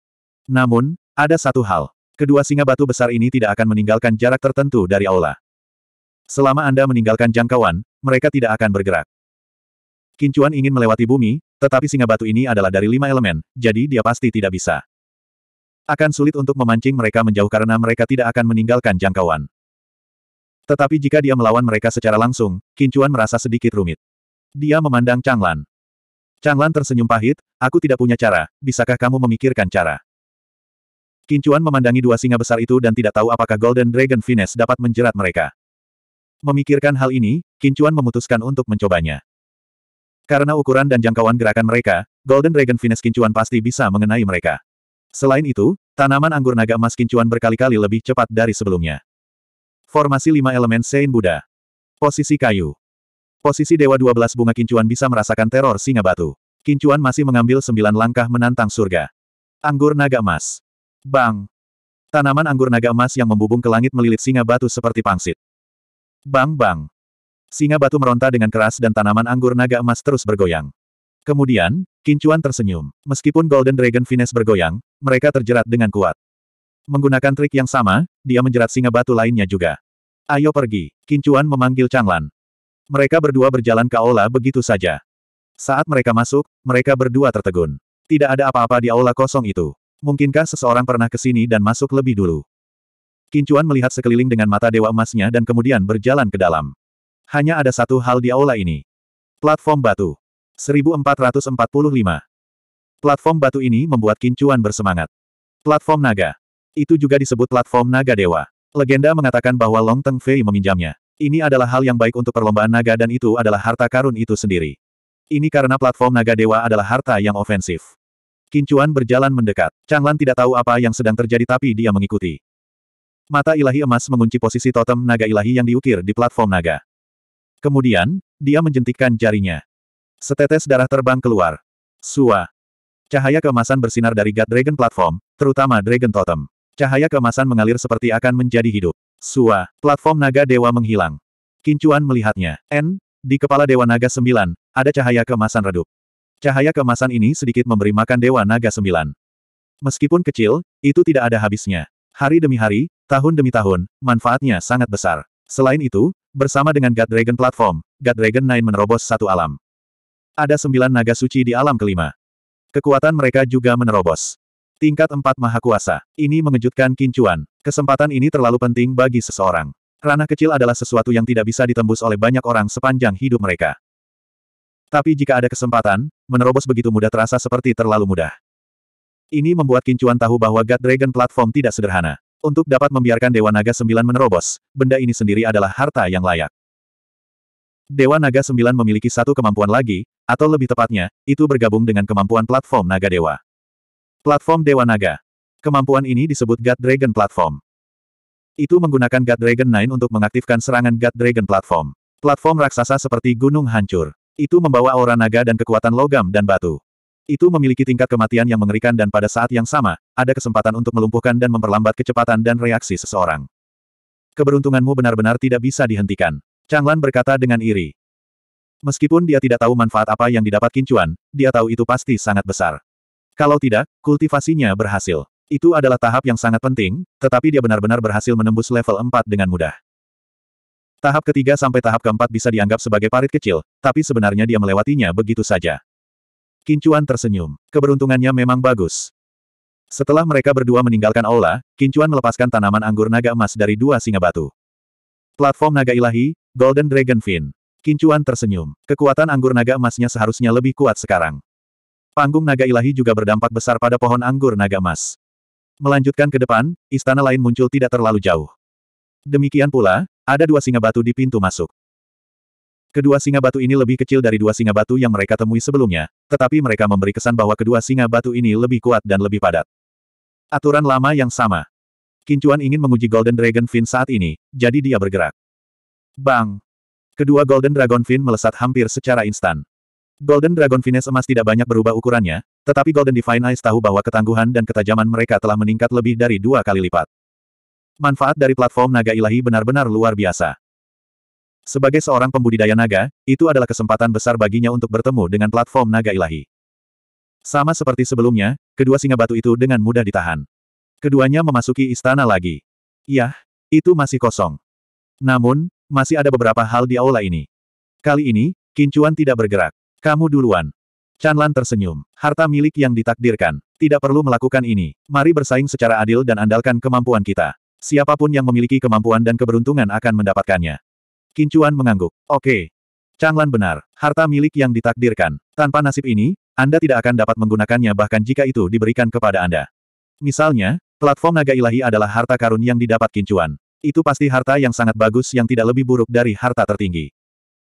Namun, ada satu hal. Kedua singa batu besar ini tidak akan meninggalkan jarak tertentu dari aula. Selama Anda meninggalkan jangkauan, mereka tidak akan bergerak. Kincuan ingin melewati bumi, tetapi singa batu ini adalah dari lima elemen, jadi dia pasti tidak bisa. Akan sulit untuk memancing mereka menjauh karena mereka tidak akan meninggalkan jangkauan. Tetapi jika dia melawan mereka secara langsung, Kincuan merasa sedikit rumit. Dia memandang Changlan. Changlan tersenyum pahit, aku tidak punya cara, bisakah kamu memikirkan cara? Kincuan memandangi dua singa besar itu dan tidak tahu apakah Golden Dragon Finesse dapat menjerat mereka. Memikirkan hal ini, Kincuan memutuskan untuk mencobanya. Karena ukuran dan jangkauan gerakan mereka, Golden Dragon Finesse Kincuan pasti bisa mengenai mereka. Selain itu, tanaman anggur naga emas kincuan berkali-kali lebih cepat dari sebelumnya. Formasi lima elemen Sein Buddha. Posisi kayu. Posisi Dewa 12 bunga kincuan bisa merasakan teror singa batu. Kincuan masih mengambil sembilan langkah menantang surga. Anggur naga emas. Bang. Tanaman anggur naga emas yang membubung ke langit melilit singa batu seperti pangsit. Bang bang. Singa batu meronta dengan keras dan tanaman anggur naga emas terus bergoyang. Kemudian, Kincuan tersenyum. Meskipun Golden Dragon Vines bergoyang, mereka terjerat dengan kuat. Menggunakan trik yang sama, dia menjerat singa batu lainnya juga. Ayo pergi, Kincuan memanggil Changlan. Mereka berdua berjalan ke aula begitu saja. Saat mereka masuk, mereka berdua tertegun. Tidak ada apa-apa di aula kosong itu. Mungkinkah seseorang pernah ke sini dan masuk lebih dulu? Kincuan melihat sekeliling dengan mata dewa emasnya dan kemudian berjalan ke dalam. Hanya ada satu hal di aula ini. Platform batu. 1445. Platform batu ini membuat Kincuan bersemangat. Platform naga. Itu juga disebut platform naga dewa. Legenda mengatakan bahwa Long Teng Fei meminjamnya. Ini adalah hal yang baik untuk perlombaan naga dan itu adalah harta karun itu sendiri. Ini karena platform naga dewa adalah harta yang ofensif. Kincuan berjalan mendekat. Changlan tidak tahu apa yang sedang terjadi tapi dia mengikuti. Mata ilahi emas mengunci posisi totem naga ilahi yang diukir di platform naga. Kemudian, dia menjentikkan jarinya. Setetes darah terbang keluar. Sua. Cahaya kemasan bersinar dari God Dragon Platform, terutama Dragon Totem. Cahaya kemasan mengalir seperti akan menjadi hidup. Sua, platform naga dewa menghilang. Kincuan melihatnya. N, di kepala dewa naga sembilan, ada cahaya kemasan redup. Cahaya kemasan ini sedikit memberi makan dewa naga sembilan. Meskipun kecil, itu tidak ada habisnya. Hari demi hari, tahun demi tahun, manfaatnya sangat besar. Selain itu, bersama dengan God Dragon Platform, God Dragon Nine menerobos satu alam. Ada sembilan naga suci di alam kelima. Kekuatan mereka juga menerobos. Tingkat empat maha kuasa. Ini mengejutkan Kincuan. Kesempatan ini terlalu penting bagi seseorang. Ranah kecil adalah sesuatu yang tidak bisa ditembus oleh banyak orang sepanjang hidup mereka. Tapi jika ada kesempatan, menerobos begitu mudah terasa seperti terlalu mudah. Ini membuat Kincuan tahu bahwa God Dragon Platform tidak sederhana. Untuk dapat membiarkan Dewa Naga Sembilan menerobos, benda ini sendiri adalah harta yang layak. Dewa Naga Sembilan memiliki satu kemampuan lagi, atau lebih tepatnya, itu bergabung dengan kemampuan platform Naga Dewa. Platform Dewa Naga. Kemampuan ini disebut God Dragon Platform. Itu menggunakan God Dragon 9 untuk mengaktifkan serangan God Dragon Platform. Platform raksasa seperti gunung hancur. Itu membawa aura naga dan kekuatan logam dan batu. Itu memiliki tingkat kematian yang mengerikan dan pada saat yang sama, ada kesempatan untuk melumpuhkan dan memperlambat kecepatan dan reaksi seseorang. Keberuntunganmu benar-benar tidak bisa dihentikan. Chang Lan berkata dengan iri. Meskipun dia tidak tahu manfaat apa yang didapat Kincuan, dia tahu itu pasti sangat besar. Kalau tidak, kultivasinya berhasil. Itu adalah tahap yang sangat penting, tetapi dia benar-benar berhasil menembus level 4 dengan mudah. Tahap ketiga sampai tahap keempat bisa dianggap sebagai parit kecil, tapi sebenarnya dia melewatinya begitu saja. Kincuan tersenyum. Keberuntungannya memang bagus. Setelah mereka berdua meninggalkan aula, Kincuan melepaskan tanaman anggur naga emas dari dua singa batu. Platform naga ilahi, Golden Dragon Fin. Kincuan tersenyum. Kekuatan anggur naga emasnya seharusnya lebih kuat sekarang. Panggung naga ilahi juga berdampak besar pada pohon anggur naga emas. Melanjutkan ke depan, istana lain muncul tidak terlalu jauh. Demikian pula, ada dua singa batu di pintu masuk. Kedua singa batu ini lebih kecil dari dua singa batu yang mereka temui sebelumnya, tetapi mereka memberi kesan bahwa kedua singa batu ini lebih kuat dan lebih padat. Aturan lama yang sama. Kincuan ingin menguji Golden Dragon Fin saat ini, jadi dia bergerak. Bang! Kedua Golden Dragon Fin melesat hampir secara instan. Golden Dragon Fines emas tidak banyak berubah ukurannya, tetapi Golden Divine Eyes tahu bahwa ketangguhan dan ketajaman mereka telah meningkat lebih dari dua kali lipat. Manfaat dari platform naga ilahi benar-benar luar biasa. Sebagai seorang pembudidaya naga, itu adalah kesempatan besar baginya untuk bertemu dengan platform naga ilahi. Sama seperti sebelumnya, kedua singa batu itu dengan mudah ditahan. Keduanya memasuki istana lagi. Yah, itu masih kosong. Namun, masih ada beberapa hal di aula ini. Kali ini, Kincuan tidak bergerak. Kamu duluan. Chanlan tersenyum. Harta milik yang ditakdirkan. Tidak perlu melakukan ini. Mari bersaing secara adil dan andalkan kemampuan kita. Siapapun yang memiliki kemampuan dan keberuntungan akan mendapatkannya. Kincuan mengangguk. Oke. Changlan benar. Harta milik yang ditakdirkan. Tanpa nasib ini, Anda tidak akan dapat menggunakannya bahkan jika itu diberikan kepada Anda. Misalnya, platform naga ilahi adalah harta karun yang didapat Kincuan. Itu pasti harta yang sangat bagus yang tidak lebih buruk dari harta tertinggi.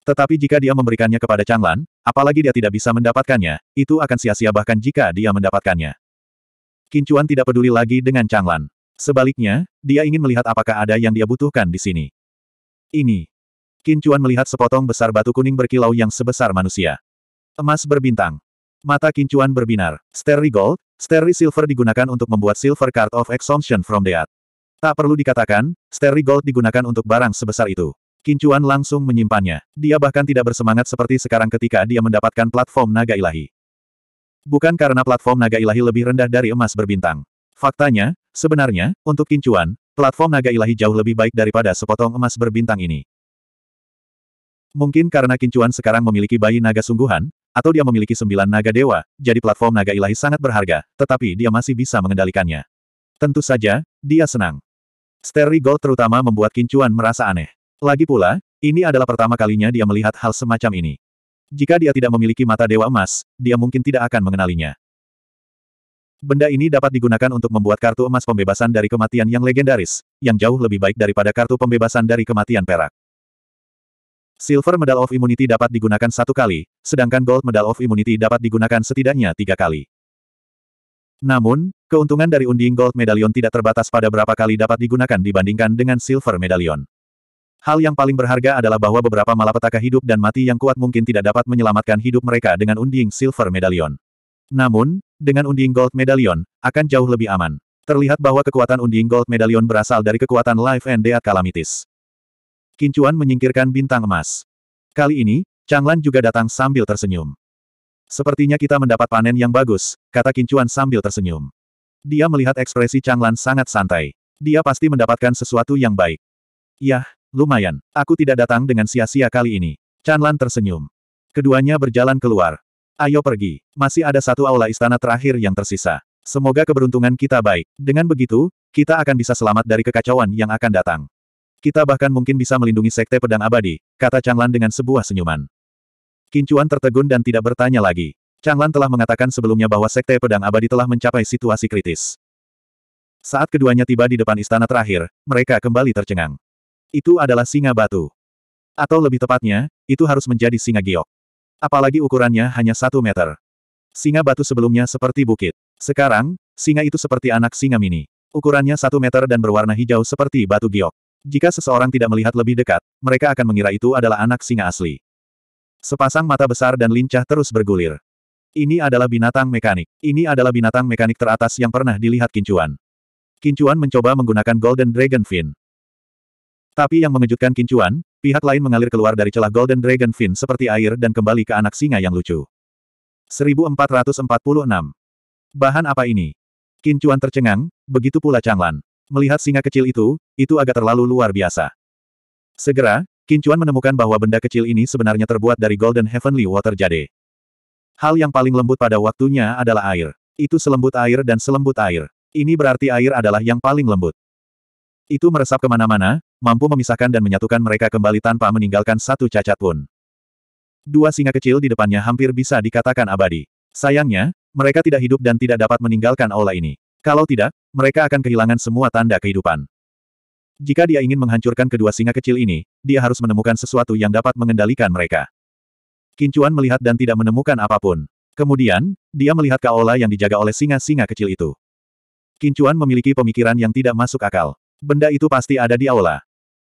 Tetapi jika dia memberikannya kepada Changlan, apalagi dia tidak bisa mendapatkannya, itu akan sia-sia bahkan jika dia mendapatkannya. Kincuan tidak peduli lagi dengan Changlan. Sebaliknya, dia ingin melihat apakah ada yang dia butuhkan di sini. Ini. Kincuan melihat sepotong besar batu kuning berkilau yang sebesar manusia. Emas berbintang. Mata Kincuan berbinar. Sterling Gold, Sterling Silver digunakan untuk membuat Silver Card of Exemption from Death. Tak perlu dikatakan, Sterling gold digunakan untuk barang sebesar itu. Kincuan langsung menyimpannya. Dia bahkan tidak bersemangat seperti sekarang ketika dia mendapatkan platform naga ilahi. Bukan karena platform naga ilahi lebih rendah dari emas berbintang. Faktanya, sebenarnya, untuk Kincuan, platform naga ilahi jauh lebih baik daripada sepotong emas berbintang ini. Mungkin karena Kincuan sekarang memiliki bayi naga sungguhan, atau dia memiliki sembilan naga dewa, jadi platform naga ilahi sangat berharga, tetapi dia masih bisa mengendalikannya. Tentu saja, dia senang. Sterry Gold terutama membuat Kincuan merasa aneh. Lagi pula, ini adalah pertama kalinya dia melihat hal semacam ini. Jika dia tidak memiliki mata dewa emas, dia mungkin tidak akan mengenalinya. Benda ini dapat digunakan untuk membuat kartu emas pembebasan dari kematian yang legendaris, yang jauh lebih baik daripada kartu pembebasan dari kematian perak. Silver Medal of Immunity dapat digunakan satu kali, sedangkan Gold Medal of Immunity dapat digunakan setidaknya tiga kali. Namun, keuntungan dari Unding Gold Medallion tidak terbatas pada berapa kali dapat digunakan dibandingkan dengan Silver Medallion. Hal yang paling berharga adalah bahwa beberapa malapetaka hidup dan mati yang kuat mungkin tidak dapat menyelamatkan hidup mereka dengan Unding Silver Medallion. Namun, dengan Unding Gold Medallion, akan jauh lebih aman. Terlihat bahwa kekuatan Unding Gold Medallion berasal dari kekuatan Life and Death Calamities. Kincuan menyingkirkan bintang emas. Kali ini, Changlan juga datang sambil tersenyum. Sepertinya kita mendapat panen yang bagus, kata Kincuan sambil tersenyum. Dia melihat ekspresi Changlan sangat santai. Dia pasti mendapatkan sesuatu yang baik. Yah, lumayan. Aku tidak datang dengan sia-sia kali ini. Changlan tersenyum. Keduanya berjalan keluar. Ayo pergi. Masih ada satu aula istana terakhir yang tersisa. Semoga keberuntungan kita baik. Dengan begitu, kita akan bisa selamat dari kekacauan yang akan datang. Kita bahkan mungkin bisa melindungi Sekte Pedang Abadi, kata Changlan dengan sebuah senyuman. Kincuan tertegun dan tidak bertanya lagi. Changlan telah mengatakan sebelumnya bahwa Sekte Pedang Abadi telah mencapai situasi kritis. Saat keduanya tiba di depan istana terakhir, mereka kembali tercengang. Itu adalah singa batu. Atau lebih tepatnya, itu harus menjadi singa giok. Apalagi ukurannya hanya satu meter. Singa batu sebelumnya seperti bukit. Sekarang, singa itu seperti anak singa mini. Ukurannya satu meter dan berwarna hijau seperti batu giok. Jika seseorang tidak melihat lebih dekat, mereka akan mengira itu adalah anak singa asli. Sepasang mata besar dan lincah terus bergulir. Ini adalah binatang mekanik. Ini adalah binatang mekanik teratas yang pernah dilihat Kincuan. Kincuan mencoba menggunakan Golden Dragon Fin. Tapi yang mengejutkan Kincuan, pihak lain mengalir keluar dari celah Golden Dragon Fin seperti air dan kembali ke anak singa yang lucu. 1446. Bahan apa ini? Kincuan tercengang, begitu pula Changlan. Melihat singa kecil itu, itu agak terlalu luar biasa. Segera, Kincuan menemukan bahwa benda kecil ini sebenarnya terbuat dari Golden Heavenly Water Jade. Hal yang paling lembut pada waktunya adalah air. Itu selembut air dan selembut air. Ini berarti air adalah yang paling lembut. Itu meresap kemana-mana, mampu memisahkan dan menyatukan mereka kembali tanpa meninggalkan satu cacat pun. Dua singa kecil di depannya hampir bisa dikatakan abadi. Sayangnya, mereka tidak hidup dan tidak dapat meninggalkan aula ini. Kalau tidak, mereka akan kehilangan semua tanda kehidupan. Jika dia ingin menghancurkan kedua singa kecil ini, dia harus menemukan sesuatu yang dapat mengendalikan mereka. Kincuan melihat dan tidak menemukan apapun. Kemudian, dia melihat Kaola yang dijaga oleh singa-singa kecil itu. Kincuan memiliki pemikiran yang tidak masuk akal. Benda itu pasti ada di aula.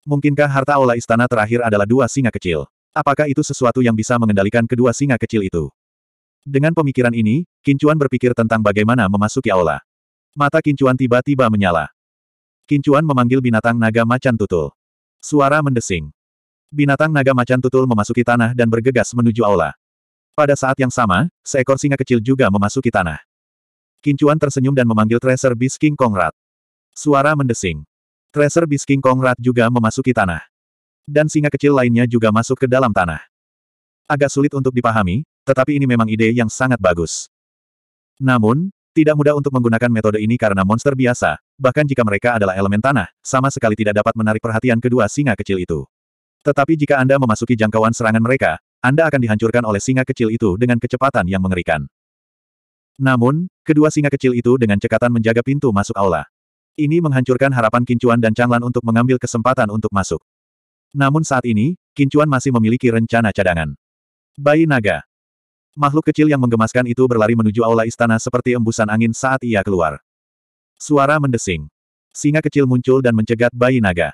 Mungkinkah harta aula istana terakhir adalah dua singa kecil? Apakah itu sesuatu yang bisa mengendalikan kedua singa kecil itu? Dengan pemikiran ini, Kincuan berpikir tentang bagaimana memasuki aula. Mata Kincuan tiba-tiba menyala. Kincuan memanggil binatang naga macan tutul. Suara mendesing. Binatang naga macan tutul memasuki tanah dan bergegas menuju aula. Pada saat yang sama, seekor singa kecil juga memasuki tanah. Kincuan tersenyum dan memanggil Tracer Beast King Kongrat. Suara mendesing. Tracer Beast King Kongrat juga memasuki tanah. Dan singa kecil lainnya juga masuk ke dalam tanah. Agak sulit untuk dipahami, tetapi ini memang ide yang sangat bagus. Namun, tidak mudah untuk menggunakan metode ini karena monster biasa, bahkan jika mereka adalah elemen tanah, sama sekali tidak dapat menarik perhatian kedua singa kecil itu. Tetapi jika Anda memasuki jangkauan serangan mereka, Anda akan dihancurkan oleh singa kecil itu dengan kecepatan yang mengerikan. Namun, kedua singa kecil itu dengan cekatan menjaga pintu masuk aula. Ini menghancurkan harapan Kincuan dan Changlan untuk mengambil kesempatan untuk masuk. Namun saat ini, Kincuan masih memiliki rencana cadangan. Bayi naga, Makhluk kecil yang menggemaskan itu berlari menuju aula istana seperti embusan angin saat ia keluar. Suara mendesing. Singa kecil muncul dan mencegat bayi naga.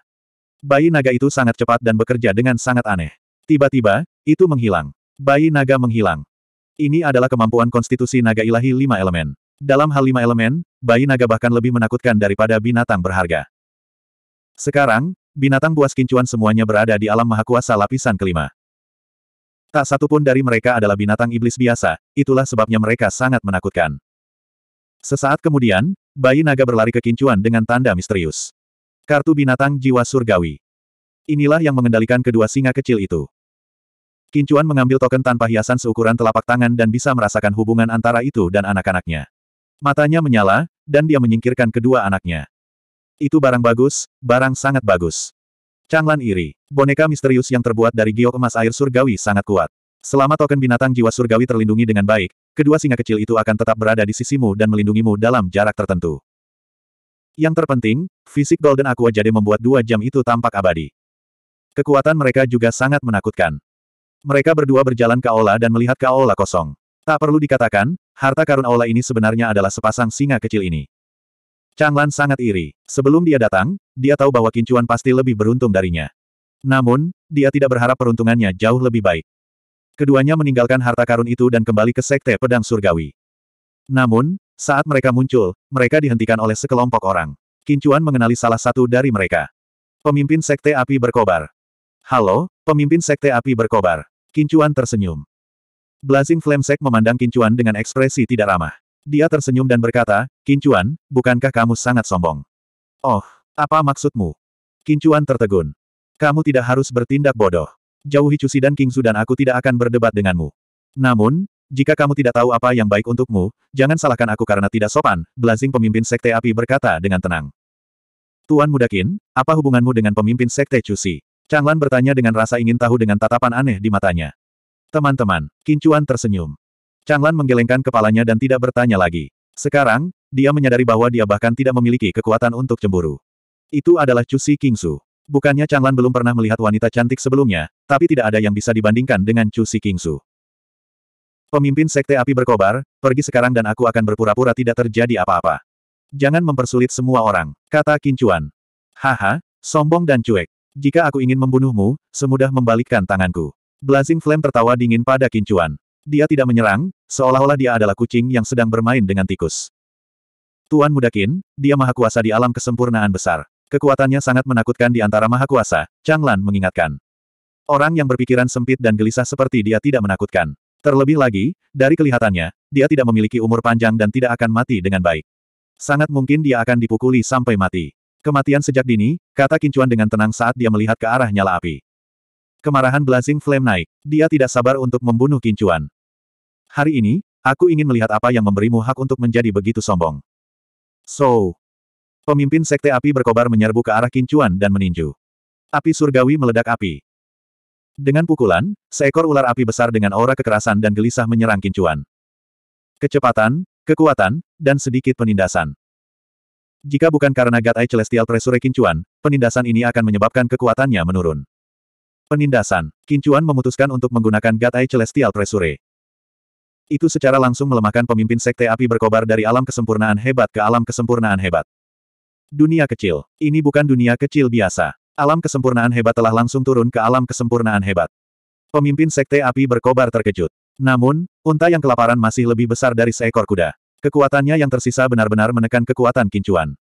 Bayi naga itu sangat cepat dan bekerja dengan sangat aneh. Tiba-tiba, itu menghilang. Bayi naga menghilang. Ini adalah kemampuan konstitusi naga ilahi lima elemen. Dalam hal lima elemen, bayi naga bahkan lebih menakutkan daripada binatang berharga. Sekarang, binatang buas kincuan semuanya berada di alam mahakuasa lapisan kelima. Tak satu pun dari mereka adalah binatang iblis biasa, itulah sebabnya mereka sangat menakutkan. Sesaat kemudian, bayi naga berlari ke kincuan dengan tanda misterius. Kartu binatang jiwa surgawi. Inilah yang mengendalikan kedua singa kecil itu. Kincuan mengambil token tanpa hiasan seukuran telapak tangan dan bisa merasakan hubungan antara itu dan anak-anaknya. Matanya menyala, dan dia menyingkirkan kedua anaknya. Itu barang bagus, barang sangat bagus. Changlan iri. Boneka misterius yang terbuat dari giok emas air surgawi sangat kuat. Selama token binatang jiwa surgawi terlindungi dengan baik, kedua singa kecil itu akan tetap berada di sisimu dan melindungimu dalam jarak tertentu. Yang terpenting, fisik Golden Aqua Jade membuat dua jam itu tampak abadi. Kekuatan mereka juga sangat menakutkan. Mereka berdua berjalan ke aula dan melihat ke aula kosong. Tak perlu dikatakan, harta karun aula ini sebenarnya adalah sepasang singa kecil ini. Changlan sangat iri. Sebelum dia datang, dia tahu bahwa Kincuan pasti lebih beruntung darinya. Namun, dia tidak berharap peruntungannya jauh lebih baik. Keduanya meninggalkan harta karun itu dan kembali ke Sekte Pedang Surgawi. Namun, saat mereka muncul, mereka dihentikan oleh sekelompok orang. Kincuan mengenali salah satu dari mereka. Pemimpin Sekte Api Berkobar. Halo, pemimpin Sekte Api Berkobar. Kincuan tersenyum. Blazing Flame Sek memandang Kincuan dengan ekspresi tidak ramah. Dia tersenyum dan berkata, Kincuan, bukankah kamu sangat sombong? Oh, apa maksudmu? Kincuan tertegun. Kamu tidak harus bertindak bodoh jauhi Cusi dan Kingzu dan aku tidak akan berdebat denganmu. Namun, jika kamu tidak tahu apa yang baik untukmu, jangan salahkan aku karena tidak sopan, Blazing pemimpin Sekte Api berkata dengan tenang. Tuan Mudakin, apa hubunganmu dengan pemimpin Sekte Cusi? Changlan bertanya dengan rasa ingin tahu dengan tatapan aneh di matanya. Teman-teman, Kincuan tersenyum. Changlan menggelengkan kepalanya dan tidak bertanya lagi. Sekarang, dia menyadari bahwa dia bahkan tidak memiliki kekuatan untuk cemburu. Itu adalah Cusi Kingsu. Bukannya Changlan belum pernah melihat wanita cantik sebelumnya, tapi tidak ada yang bisa dibandingkan dengan Chu Si Kingsu. Pemimpin Sekte Api berkobar, pergi sekarang dan aku akan berpura-pura tidak terjadi apa-apa. Jangan mempersulit semua orang, kata Kincuan. Haha, sombong dan cuek. Jika aku ingin membunuhmu, semudah membalikkan tanganku. Blazing Flame tertawa dingin pada Kincuan. Dia tidak menyerang, seolah-olah dia adalah kucing yang sedang bermain dengan tikus. Tuan Mudakin, dia maha kuasa di alam kesempurnaan besar. Kekuatannya sangat menakutkan di antara maha kuasa, Chang Lan mengingatkan. Orang yang berpikiran sempit dan gelisah seperti dia tidak menakutkan. Terlebih lagi, dari kelihatannya, dia tidak memiliki umur panjang dan tidak akan mati dengan baik. Sangat mungkin dia akan dipukuli sampai mati. Kematian sejak dini, kata Kincuan dengan tenang saat dia melihat ke arah nyala api. Kemarahan Blazing Flame naik. Dia tidak sabar untuk membunuh Kincuan. Hari ini, aku ingin melihat apa yang memberimu hak untuk menjadi begitu sombong. So, Pemimpin Sekte Api berkobar menyerbu ke arah Kincuan dan meninju. Api surgawi meledak api. Dengan pukulan, seekor ular api besar dengan aura kekerasan dan gelisah menyerang Kincuan. Kecepatan, kekuatan, dan sedikit penindasan. Jika bukan karena Gatai Celestial Pressure Kincuan, penindasan ini akan menyebabkan kekuatannya menurun. Penindasan, Kincuan memutuskan untuk menggunakan Gatai Celestial Pressure. Itu secara langsung melemahkan pemimpin Sekte Api berkobar dari alam kesempurnaan hebat ke alam kesempurnaan hebat. Dunia kecil. Ini bukan dunia kecil biasa. Alam kesempurnaan hebat telah langsung turun ke alam kesempurnaan hebat. Pemimpin Sekte Api berkobar terkejut. Namun, unta yang kelaparan masih lebih besar dari seekor kuda. Kekuatannya yang tersisa benar-benar menekan kekuatan Kincuan.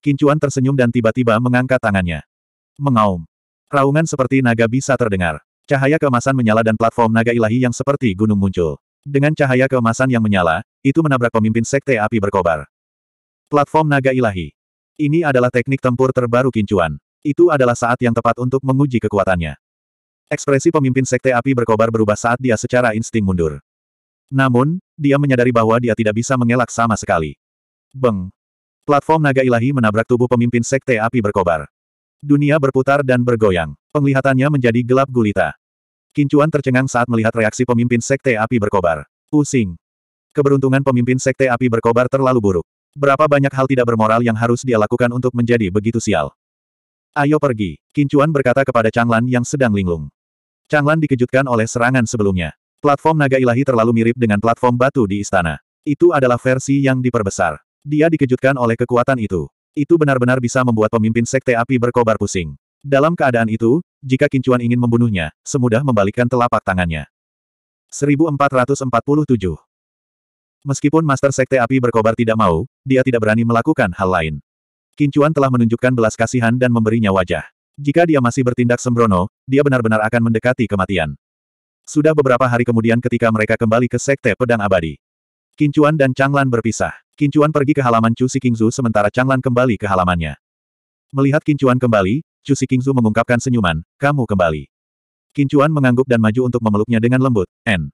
Kincuan tersenyum dan tiba-tiba mengangkat tangannya. Mengaum. Raungan seperti naga bisa terdengar. Cahaya keemasan menyala dan platform naga ilahi yang seperti gunung muncul. Dengan cahaya keemasan yang menyala, itu menabrak pemimpin Sekte Api berkobar. Platform naga ilahi. Ini adalah teknik tempur terbaru Kincuan. Itu adalah saat yang tepat untuk menguji kekuatannya. Ekspresi pemimpin Sekte Api berkobar berubah saat dia secara insting mundur. Namun, dia menyadari bahwa dia tidak bisa mengelak sama sekali. Beng! Platform naga ilahi menabrak tubuh pemimpin Sekte Api berkobar. Dunia berputar dan bergoyang. Penglihatannya menjadi gelap gulita. Kincuan tercengang saat melihat reaksi pemimpin Sekte Api berkobar. Pusing! Keberuntungan pemimpin Sekte Api berkobar terlalu buruk. Berapa banyak hal tidak bermoral yang harus dia lakukan untuk menjadi begitu sial. Ayo pergi, Kincuan berkata kepada Changlan yang sedang linglung. Changlan dikejutkan oleh serangan sebelumnya. Platform naga ilahi terlalu mirip dengan platform batu di istana. Itu adalah versi yang diperbesar. Dia dikejutkan oleh kekuatan itu. Itu benar-benar bisa membuat pemimpin sekte api berkobar pusing. Dalam keadaan itu, jika Kincuan ingin membunuhnya, semudah membalikkan telapak tangannya. 1447 Meskipun Master Sekte Api berkobar tidak mau, dia tidak berani melakukan hal lain. Kincuan telah menunjukkan belas kasihan dan memberinya wajah. Jika dia masih bertindak sembrono, dia benar-benar akan mendekati kematian. Sudah beberapa hari kemudian ketika mereka kembali ke Sekte Pedang Abadi. Kincuan dan Changlan berpisah. Kincuan pergi ke halaman Chu Kingzu sementara Changlan kembali ke halamannya. Melihat Kincuan kembali, Chu Kingzu mengungkapkan senyuman, kamu kembali. Kincuan mengangguk dan maju untuk memeluknya dengan lembut, N.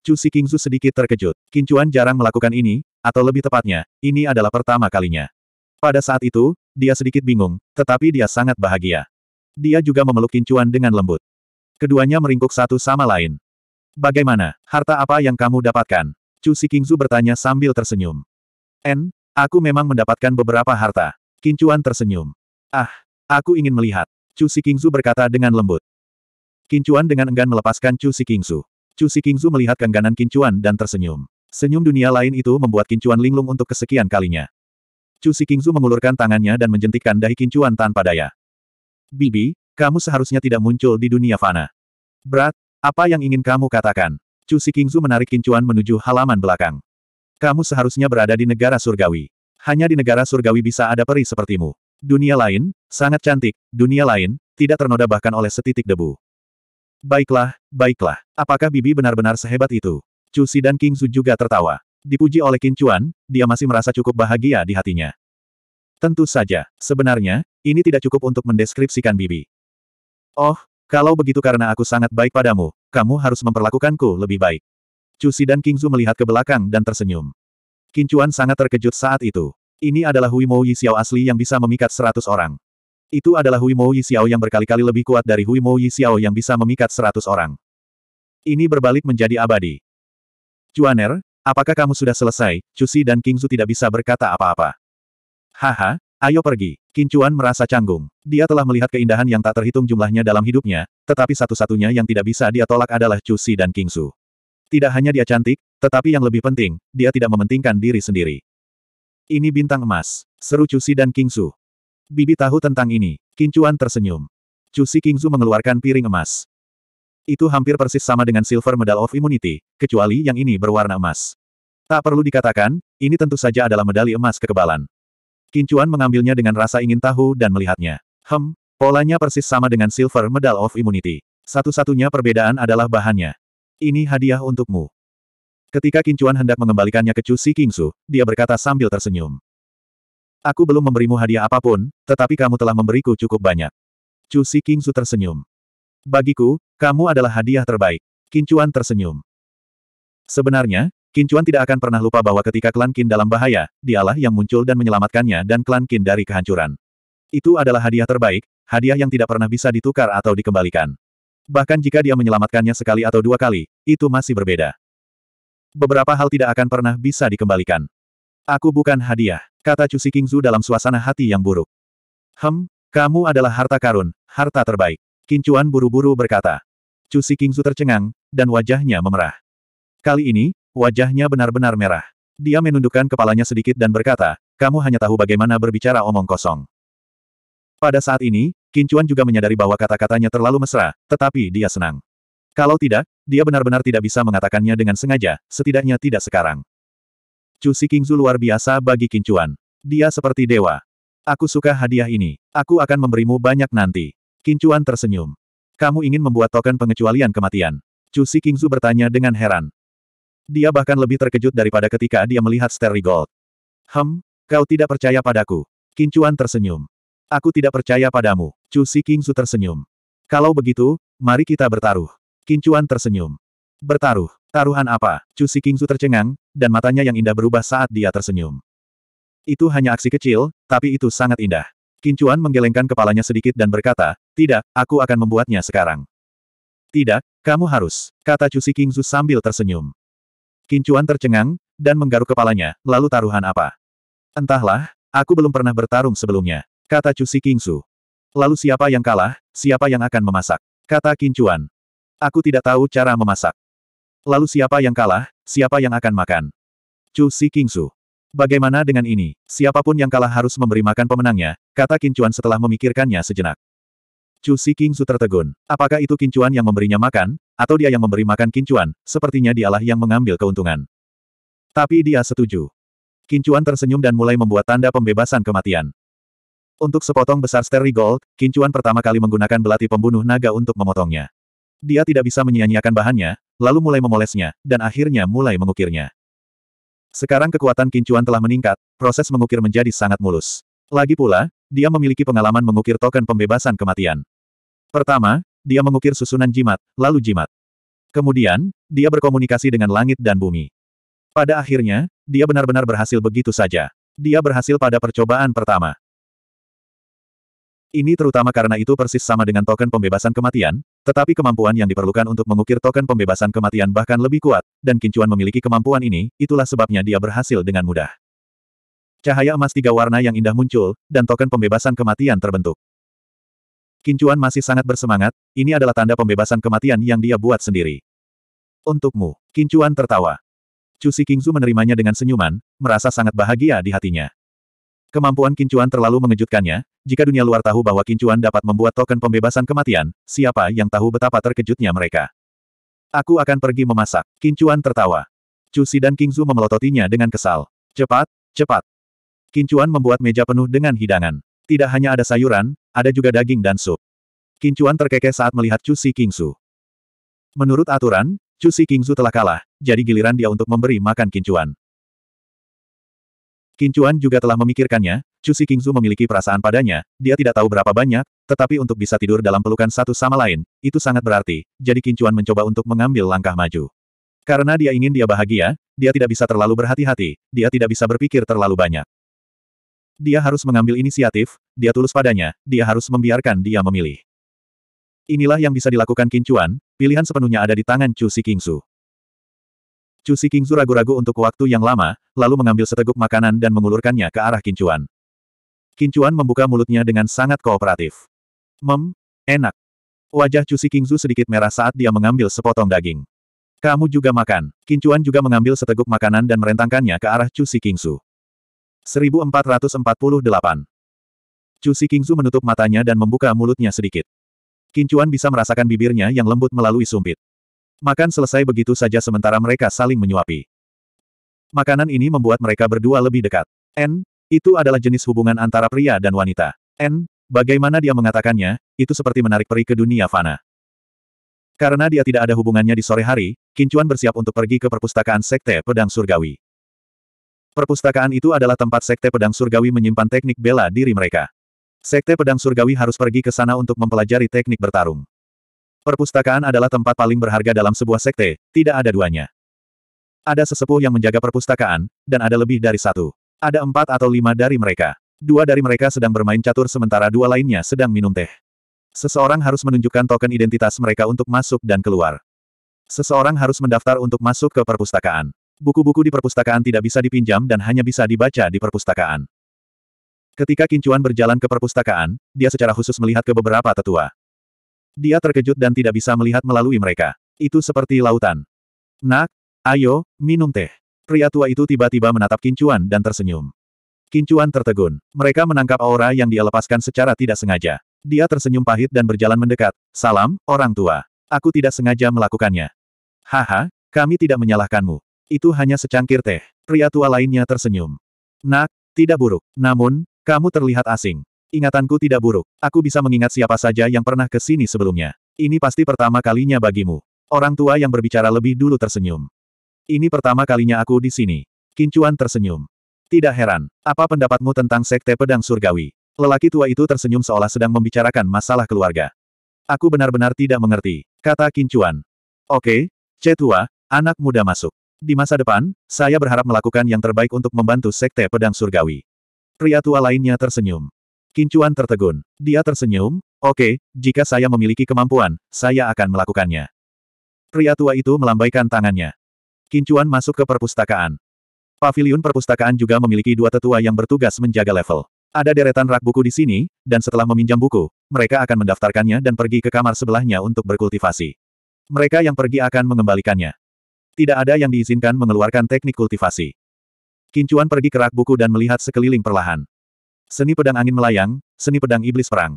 Chu Kingzu sedikit terkejut. Kincuan jarang melakukan ini, atau lebih tepatnya, ini adalah pertama kalinya. Pada saat itu, dia sedikit bingung, tetapi dia sangat bahagia. Dia juga memeluk Kincuan dengan lembut. Keduanya meringkuk satu sama lain. Bagaimana, harta apa yang kamu dapatkan? Chu Kingzu bertanya sambil tersenyum. En, aku memang mendapatkan beberapa harta. Kincuan tersenyum. Ah, aku ingin melihat. Chu Kingzu berkata dengan lembut. Kincuan dengan enggan melepaskan Chu Kingzu. Chu Xikingzu melihat kengganan Kincuan dan tersenyum. Senyum dunia lain itu membuat Kincuan linglung untuk kesekian kalinya. Chu Xikingzu mengulurkan tangannya dan menjentikkan dahi Kincuan tanpa daya. Bibi, kamu seharusnya tidak muncul di dunia fana. Berat, apa yang ingin kamu katakan? Chu Xikingzu menarik Kincuan menuju halaman belakang. Kamu seharusnya berada di negara surgawi. Hanya di negara surgawi bisa ada peri sepertimu. Dunia lain, sangat cantik, dunia lain, tidak ternoda bahkan oleh setitik debu. Baiklah, baiklah. Apakah Bibi benar-benar sehebat itu? Chu Si dan King Su juga tertawa. Dipuji oleh Qin Chuan, dia masih merasa cukup bahagia di hatinya. Tentu saja, sebenarnya, ini tidak cukup untuk mendeskripsikan Bibi. Oh, kalau begitu karena aku sangat baik padamu, kamu harus memperlakukanku lebih baik. Chu Si dan King Su melihat ke belakang dan tersenyum. Qin Chuan sangat terkejut saat itu. Ini adalah Hui Yi Xiao asli yang bisa memikat seratus orang. Itu adalah Hui Mou Xiao yang berkali-kali lebih kuat dari Hui Mou Xiao yang bisa memikat seratus orang. Ini berbalik menjadi abadi. Cuaner, apakah kamu sudah selesai? Cusi dan Kingzu tidak bisa berkata apa-apa. Haha, ayo pergi. Kincuan merasa canggung. Dia telah melihat keindahan yang tak terhitung jumlahnya dalam hidupnya, tetapi satu-satunya yang tidak bisa dia tolak adalah Cusi dan Kingzu. Tidak hanya dia cantik, tetapi yang lebih penting, dia tidak mementingkan diri sendiri. Ini bintang emas, seru Cusi dan Kingsu. Bibi tahu tentang ini. Kincuan tersenyum. Si Kingzu mengeluarkan piring emas. Itu hampir persis sama dengan Silver Medal of Immunity, kecuali yang ini berwarna emas. Tak perlu dikatakan, ini tentu saja adalah medali emas kekebalan. Kincuan mengambilnya dengan rasa ingin tahu dan melihatnya. Hem, polanya persis sama dengan Silver Medal of Immunity. Satu-satunya perbedaan adalah bahannya. Ini hadiah untukmu. Ketika Kincuan hendak mengembalikannya ke Chu Si Kingzu, dia berkata sambil tersenyum. Aku belum memberimu hadiah apapun, tetapi kamu telah memberiku cukup banyak. Chu Su tersenyum. Bagiku, kamu adalah hadiah terbaik. Kincuan tersenyum. Sebenarnya, Kincuan tidak akan pernah lupa bahwa ketika klan Qin dalam bahaya, dialah yang muncul dan menyelamatkannya dan klan Qin dari kehancuran. Itu adalah hadiah terbaik, hadiah yang tidak pernah bisa ditukar atau dikembalikan. Bahkan jika dia menyelamatkannya sekali atau dua kali, itu masih berbeda. Beberapa hal tidak akan pernah bisa dikembalikan. Aku bukan hadiah, kata Chu Kingzu dalam suasana hati yang buruk. Hem, kamu adalah harta karun, harta terbaik. Kincuan buru-buru berkata. Chu Kingzu tercengang, dan wajahnya memerah. Kali ini, wajahnya benar-benar merah. Dia menundukkan kepalanya sedikit dan berkata, kamu hanya tahu bagaimana berbicara omong kosong. Pada saat ini, Kincuan juga menyadari bahwa kata-katanya terlalu mesra, tetapi dia senang. Kalau tidak, dia benar-benar tidak bisa mengatakannya dengan sengaja, setidaknya tidak sekarang. Chu Kingzu luar biasa bagi Kincuan. Dia seperti dewa. Aku suka hadiah ini. Aku akan memberimu banyak nanti. Kincuan tersenyum. Kamu ingin membuat token pengecualian kematian. Chu Kingzu bertanya dengan heran. Dia bahkan lebih terkejut daripada ketika dia melihat Sterry Gold. Hem, kau tidak percaya padaku. Kincuan tersenyum. Aku tidak percaya padamu. Chu Kingzu tersenyum. Kalau begitu, mari kita bertaruh. Kincuan tersenyum. Bertaruh. Taruhan apa? Chu Si tercengang, dan matanya yang indah berubah saat dia tersenyum. Itu hanya aksi kecil, tapi itu sangat indah. Kincuan menggelengkan kepalanya sedikit dan berkata, tidak, aku akan membuatnya sekarang. Tidak, kamu harus, kata Chu Si sambil tersenyum. Kincuan tercengang, dan menggaruk kepalanya, lalu taruhan apa? Entahlah, aku belum pernah bertarung sebelumnya, kata Chu Si Lalu siapa yang kalah, siapa yang akan memasak? Kata Kincuan. Aku tidak tahu cara memasak. Lalu siapa yang kalah, siapa yang akan makan? Chu Si Kingsu. Bagaimana dengan ini? Siapapun yang kalah harus memberi makan pemenangnya, kata Kincuan setelah memikirkannya sejenak. Chu Si Kingsu tertegun. Apakah itu Kincuan yang memberinya makan, atau dia yang memberi makan Kincuan, sepertinya dialah yang mengambil keuntungan. Tapi dia setuju. Kincuan tersenyum dan mulai membuat tanda pembebasan kematian. Untuk sepotong besar Sterling Gold, Kincuan pertama kali menggunakan belati pembunuh naga untuk memotongnya. Dia tidak bisa menyia-nyiakan bahannya, lalu mulai memolesnya, dan akhirnya mulai mengukirnya. Sekarang kekuatan kincuan telah meningkat, proses mengukir menjadi sangat mulus. Lagi pula, dia memiliki pengalaman mengukir token pembebasan kematian. Pertama, dia mengukir susunan jimat, lalu jimat. Kemudian, dia berkomunikasi dengan langit dan bumi. Pada akhirnya, dia benar-benar berhasil begitu saja. Dia berhasil pada percobaan pertama. Ini terutama karena itu persis sama dengan token pembebasan kematian, tetapi kemampuan yang diperlukan untuk mengukir token pembebasan kematian bahkan lebih kuat, dan Kincuan memiliki kemampuan ini, itulah sebabnya dia berhasil dengan mudah. Cahaya emas tiga warna yang indah muncul, dan token pembebasan kematian terbentuk. Kincuan masih sangat bersemangat, ini adalah tanda pembebasan kematian yang dia buat sendiri. Untukmu, Kincuan tertawa. Cusi Kingzu menerimanya dengan senyuman, merasa sangat bahagia di hatinya. Kemampuan Kincuan terlalu mengejutkannya, jika dunia luar tahu bahwa Kincuan dapat membuat token pembebasan kematian, siapa yang tahu betapa terkejutnya mereka. Aku akan pergi memasak. Kincuan tertawa. Cusi dan Kingzu memelototinya dengan kesal. Cepat, cepat. Kincuan membuat meja penuh dengan hidangan. Tidak hanya ada sayuran, ada juga daging dan sup. Kincuan terkekeh saat melihat Cusi Kingzu. Menurut aturan, Cusi Kingzu telah kalah, jadi giliran dia untuk memberi makan Kincuan. Chuan juga telah memikirkannya, Cusi Kingzu memiliki perasaan padanya, dia tidak tahu berapa banyak, tetapi untuk bisa tidur dalam pelukan satu sama lain, itu sangat berarti, jadi Chuan mencoba untuk mengambil langkah maju. Karena dia ingin dia bahagia, dia tidak bisa terlalu berhati-hati, dia tidak bisa berpikir terlalu banyak. Dia harus mengambil inisiatif, dia tulus padanya, dia harus membiarkan dia memilih. Inilah yang bisa dilakukan Chuan. pilihan sepenuhnya ada di tangan Chu Si Kingsu. Chu Kingzu ragu-ragu untuk waktu yang lama, lalu mengambil seteguk makanan dan mengulurkannya ke arah Kincuan. Kincuan membuka mulutnya dengan sangat kooperatif. Mem, enak. Wajah Chu Kingzu sedikit merah saat dia mengambil sepotong daging. Kamu juga makan. Kincuan juga mengambil seteguk makanan dan merentangkannya ke arah Chu Kingzu. 1448. Chu menutup matanya dan membuka mulutnya sedikit. Kincuan bisa merasakan bibirnya yang lembut melalui sumpit. Makan selesai begitu saja sementara mereka saling menyuapi. Makanan ini membuat mereka berdua lebih dekat. N, itu adalah jenis hubungan antara pria dan wanita. N, bagaimana dia mengatakannya, itu seperti menarik peri ke dunia fana. Karena dia tidak ada hubungannya di sore hari, Kincuan bersiap untuk pergi ke perpustakaan Sekte Pedang Surgawi. Perpustakaan itu adalah tempat Sekte Pedang Surgawi menyimpan teknik bela diri mereka. Sekte Pedang Surgawi harus pergi ke sana untuk mempelajari teknik bertarung. Perpustakaan adalah tempat paling berharga dalam sebuah sekte, tidak ada duanya. Ada sesepuh yang menjaga perpustakaan, dan ada lebih dari satu. Ada empat atau lima dari mereka. Dua dari mereka sedang bermain catur sementara dua lainnya sedang minum teh. Seseorang harus menunjukkan token identitas mereka untuk masuk dan keluar. Seseorang harus mendaftar untuk masuk ke perpustakaan. Buku-buku di perpustakaan tidak bisa dipinjam dan hanya bisa dibaca di perpustakaan. Ketika Kincuan berjalan ke perpustakaan, dia secara khusus melihat ke beberapa tetua. Dia terkejut dan tidak bisa melihat melalui mereka. Itu seperti lautan. Nak, ayo, minum teh. Pria tua itu tiba-tiba menatap Kincuan dan tersenyum. Kincuan tertegun. Mereka menangkap aura yang dia lepaskan secara tidak sengaja. Dia tersenyum pahit dan berjalan mendekat. Salam, orang tua. Aku tidak sengaja melakukannya. Haha, kami tidak menyalahkanmu. Itu hanya secangkir teh. Pria tua lainnya tersenyum. Nak, tidak buruk. Namun, kamu terlihat asing. Ingatanku tidak buruk. Aku bisa mengingat siapa saja yang pernah ke sini sebelumnya. Ini pasti pertama kalinya bagimu. Orang tua yang berbicara lebih dulu tersenyum. Ini pertama kalinya aku di sini. Kincuan tersenyum. Tidak heran. Apa pendapatmu tentang sekte pedang surgawi? Lelaki tua itu tersenyum seolah sedang membicarakan masalah keluarga. Aku benar-benar tidak mengerti, kata Kincuan. Oke, C tua, anak muda masuk. Di masa depan, saya berharap melakukan yang terbaik untuk membantu sekte pedang surgawi. Pria tua lainnya tersenyum. Kincuan tertegun. Dia tersenyum, oke, okay, jika saya memiliki kemampuan, saya akan melakukannya. Pria tua itu melambaikan tangannya. Kincuan masuk ke perpustakaan. Paviliun perpustakaan juga memiliki dua tetua yang bertugas menjaga level. Ada deretan rak buku di sini, dan setelah meminjam buku, mereka akan mendaftarkannya dan pergi ke kamar sebelahnya untuk berkultivasi. Mereka yang pergi akan mengembalikannya. Tidak ada yang diizinkan mengeluarkan teknik kultivasi. Kincuan pergi ke rak buku dan melihat sekeliling perlahan. Seni pedang angin melayang, seni pedang iblis perang.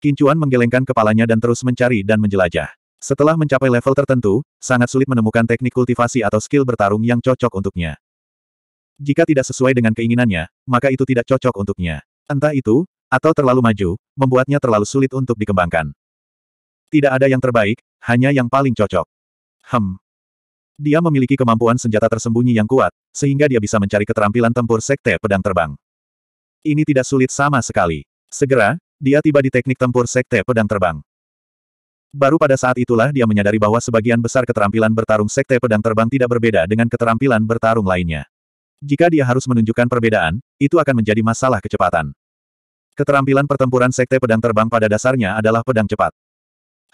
Kincuan menggelengkan kepalanya dan terus mencari dan menjelajah. Setelah mencapai level tertentu, sangat sulit menemukan teknik kultivasi atau skill bertarung yang cocok untuknya. Jika tidak sesuai dengan keinginannya, maka itu tidak cocok untuknya. Entah itu, atau terlalu maju, membuatnya terlalu sulit untuk dikembangkan. Tidak ada yang terbaik, hanya yang paling cocok. Hem. Dia memiliki kemampuan senjata tersembunyi yang kuat, sehingga dia bisa mencari keterampilan tempur sekte pedang terbang. Ini tidak sulit sama sekali. Segera, dia tiba di teknik tempur Sekte Pedang Terbang. Baru pada saat itulah dia menyadari bahwa sebagian besar keterampilan bertarung Sekte Pedang Terbang tidak berbeda dengan keterampilan bertarung lainnya. Jika dia harus menunjukkan perbedaan, itu akan menjadi masalah kecepatan. Keterampilan pertempuran Sekte Pedang Terbang pada dasarnya adalah pedang cepat.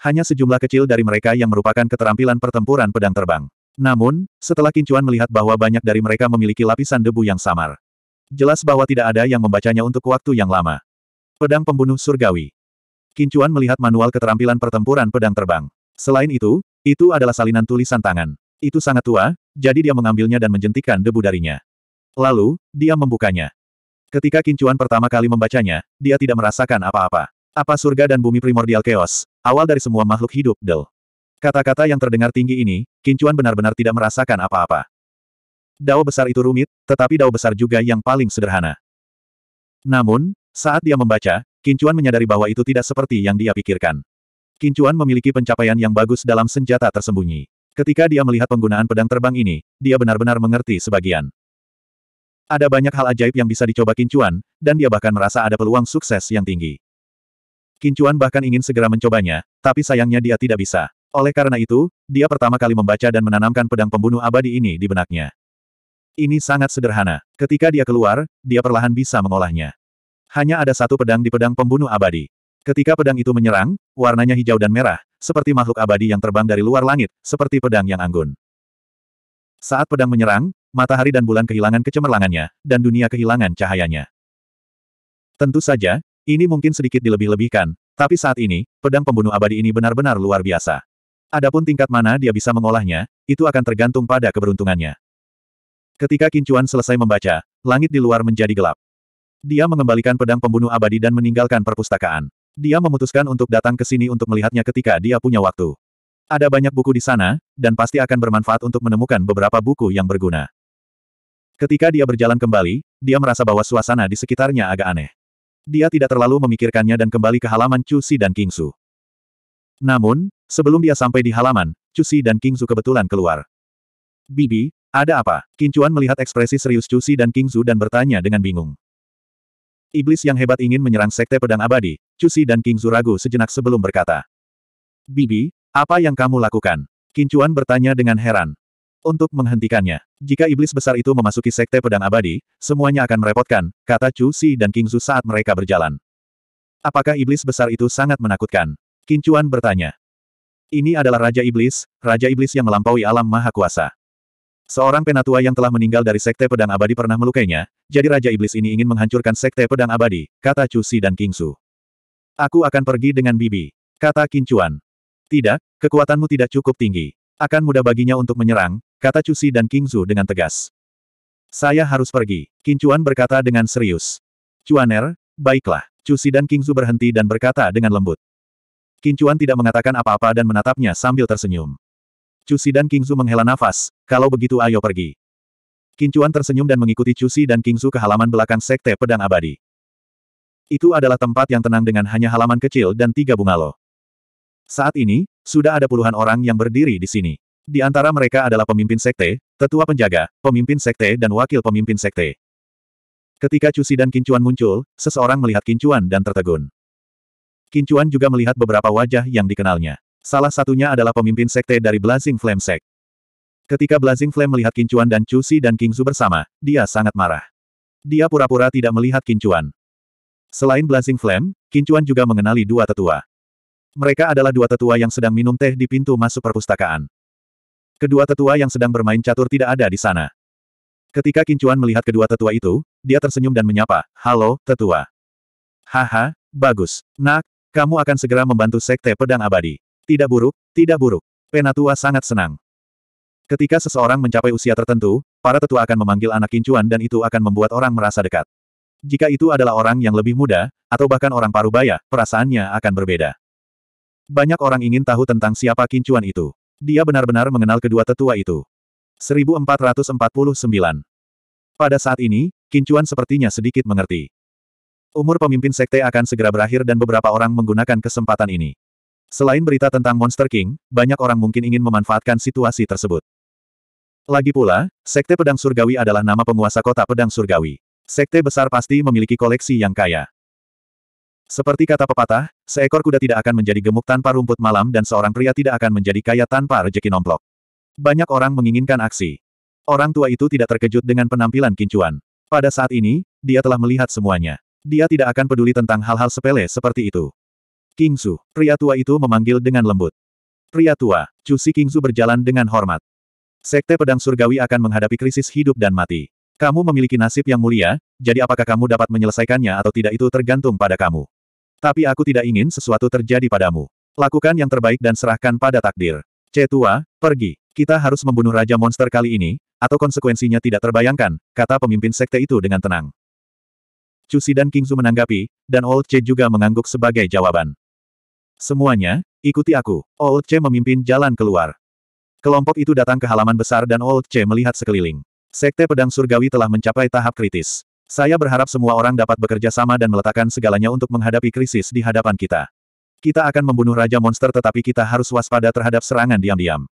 Hanya sejumlah kecil dari mereka yang merupakan keterampilan pertempuran pedang terbang. Namun, setelah Kincuan melihat bahwa banyak dari mereka memiliki lapisan debu yang samar, Jelas bahwa tidak ada yang membacanya untuk waktu yang lama. Pedang Pembunuh Surgawi Kincuan melihat manual keterampilan pertempuran pedang terbang. Selain itu, itu adalah salinan tulisan tangan. Itu sangat tua, jadi dia mengambilnya dan menjentikan debu darinya. Lalu, dia membukanya. Ketika Kincuan pertama kali membacanya, dia tidak merasakan apa-apa. Apa surga dan bumi primordial chaos, awal dari semua makhluk hidup, Del. Kata-kata yang terdengar tinggi ini, Kincuan benar-benar tidak merasakan apa-apa. Dao besar itu rumit, tetapi dao besar juga yang paling sederhana. Namun, saat dia membaca, Kincuan menyadari bahwa itu tidak seperti yang dia pikirkan. Kincuan memiliki pencapaian yang bagus dalam senjata tersembunyi. Ketika dia melihat penggunaan pedang terbang ini, dia benar-benar mengerti sebagian. Ada banyak hal ajaib yang bisa dicoba Kincuan, dan dia bahkan merasa ada peluang sukses yang tinggi. Kincuan bahkan ingin segera mencobanya, tapi sayangnya dia tidak bisa. Oleh karena itu, dia pertama kali membaca dan menanamkan pedang pembunuh abadi ini di benaknya. Ini sangat sederhana. Ketika dia keluar, dia perlahan bisa mengolahnya. Hanya ada satu pedang di pedang pembunuh abadi. Ketika pedang itu menyerang, warnanya hijau dan merah, seperti makhluk abadi yang terbang dari luar langit, seperti pedang yang anggun. Saat pedang menyerang, matahari dan bulan kehilangan kecemerlangannya, dan dunia kehilangan cahayanya. Tentu saja, ini mungkin sedikit dilebih-lebihkan, tapi saat ini, pedang pembunuh abadi ini benar-benar luar biasa. Adapun tingkat mana dia bisa mengolahnya, itu akan tergantung pada keberuntungannya. Ketika Kincuan selesai membaca, langit di luar menjadi gelap. Dia mengembalikan pedang pembunuh abadi dan meninggalkan perpustakaan. Dia memutuskan untuk datang ke sini untuk melihatnya ketika dia punya waktu. Ada banyak buku di sana, dan pasti akan bermanfaat untuk menemukan beberapa buku yang berguna. Ketika dia berjalan kembali, dia merasa bahwa suasana di sekitarnya agak aneh. Dia tidak terlalu memikirkannya dan kembali ke halaman Cusi dan King Su. Namun, sebelum dia sampai di halaman, Cusi dan King Su kebetulan keluar. Bibi, ada apa? Kincuan melihat ekspresi serius Cusi dan King Zu dan bertanya dengan bingung. Iblis yang hebat ingin menyerang sekte pedang abadi, Cusi dan King Zu ragu sejenak sebelum berkata. Bibi, apa yang kamu lakukan? Kincuan bertanya dengan heran. Untuk menghentikannya, jika iblis besar itu memasuki sekte pedang abadi, semuanya akan merepotkan, kata Cusi dan King Zu saat mereka berjalan. Apakah iblis besar itu sangat menakutkan? Kincuan bertanya. Ini adalah Raja Iblis, Raja Iblis yang melampaui alam maha kuasa. Seorang penatua yang telah meninggal dari Sekte Pedang Abadi pernah melukainya, jadi Raja Iblis ini ingin menghancurkan Sekte Pedang Abadi, kata Chu Si dan King Su. Aku akan pergi dengan Bibi, kata Qin Chuan. Tidak, kekuatanmu tidak cukup tinggi. Akan mudah baginya untuk menyerang, kata Chu Si dan King Su dengan tegas. Saya harus pergi, Qin Chuan berkata dengan serius. Er, baiklah. Chu Si dan King Su berhenti dan berkata dengan lembut. Qin Chuan tidak mengatakan apa-apa dan menatapnya sambil tersenyum. Cusi dan Kingzu menghela nafas, kalau begitu ayo pergi. Kincuan tersenyum dan mengikuti Cusi dan Kingzu ke halaman belakang Sekte Pedang Abadi. Itu adalah tempat yang tenang dengan hanya halaman kecil dan tiga bungalow. Saat ini, sudah ada puluhan orang yang berdiri di sini. Di antara mereka adalah pemimpin sekte, tetua penjaga, pemimpin sekte dan wakil pemimpin sekte. Ketika Cusi dan Kincuan muncul, seseorang melihat Kincuan dan tertegun. Kincuan juga melihat beberapa wajah yang dikenalnya. Salah satunya adalah pemimpin sekte dari Blazing Flame Sect. Ketika Blazing Flame melihat Kincuan dan Cusi dan King Kingzu bersama, dia sangat marah. Dia pura-pura tidak melihat Kincuan. Selain Blazing Flame, Kincuan juga mengenali dua tetua. Mereka adalah dua tetua yang sedang minum teh di pintu masuk perpustakaan. Kedua tetua yang sedang bermain catur tidak ada di sana. Ketika Kincuan melihat kedua tetua itu, dia tersenyum dan menyapa, Halo, tetua. Haha, bagus. Nak, kamu akan segera membantu sekte pedang abadi. Tidak buruk, tidak buruk. Penatua sangat senang. Ketika seseorang mencapai usia tertentu, para tetua akan memanggil anak kincuan dan itu akan membuat orang merasa dekat. Jika itu adalah orang yang lebih muda, atau bahkan orang parubaya, perasaannya akan berbeda. Banyak orang ingin tahu tentang siapa kincuan itu. Dia benar-benar mengenal kedua tetua itu. 1449 Pada saat ini, kincuan sepertinya sedikit mengerti. Umur pemimpin sekte akan segera berakhir dan beberapa orang menggunakan kesempatan ini. Selain berita tentang Monster King, banyak orang mungkin ingin memanfaatkan situasi tersebut. Lagi pula, Sekte Pedang Surgawi adalah nama penguasa kota Pedang Surgawi. Sekte besar pasti memiliki koleksi yang kaya. Seperti kata pepatah, seekor kuda tidak akan menjadi gemuk tanpa rumput malam dan seorang pria tidak akan menjadi kaya tanpa rejeki nomplok. Banyak orang menginginkan aksi. Orang tua itu tidak terkejut dengan penampilan kincuan. Pada saat ini, dia telah melihat semuanya. Dia tidak akan peduli tentang hal-hal sepele seperti itu. Kingsu, pria tua itu memanggil dengan lembut. Pria tua, Cusi Kingsu berjalan dengan hormat. Sekte Pedang Surgawi akan menghadapi krisis hidup dan mati. Kamu memiliki nasib yang mulia, jadi apakah kamu dapat menyelesaikannya atau tidak itu tergantung pada kamu. Tapi aku tidak ingin sesuatu terjadi padamu. Lakukan yang terbaik dan serahkan pada takdir. C tua, pergi. Kita harus membunuh Raja Monster kali ini, atau konsekuensinya tidak terbayangkan, kata pemimpin sekte itu dengan tenang. Cusi dan Kingzu menanggapi, dan Old Che juga mengangguk sebagai jawaban. Semuanya, ikuti aku. Old Che memimpin jalan keluar. Kelompok itu datang ke halaman besar dan Old Che melihat sekeliling. Sekte Pedang Surgawi telah mencapai tahap kritis. Saya berharap semua orang dapat bekerja sama dan meletakkan segalanya untuk menghadapi krisis di hadapan kita. Kita akan membunuh Raja Monster tetapi kita harus waspada terhadap serangan diam-diam.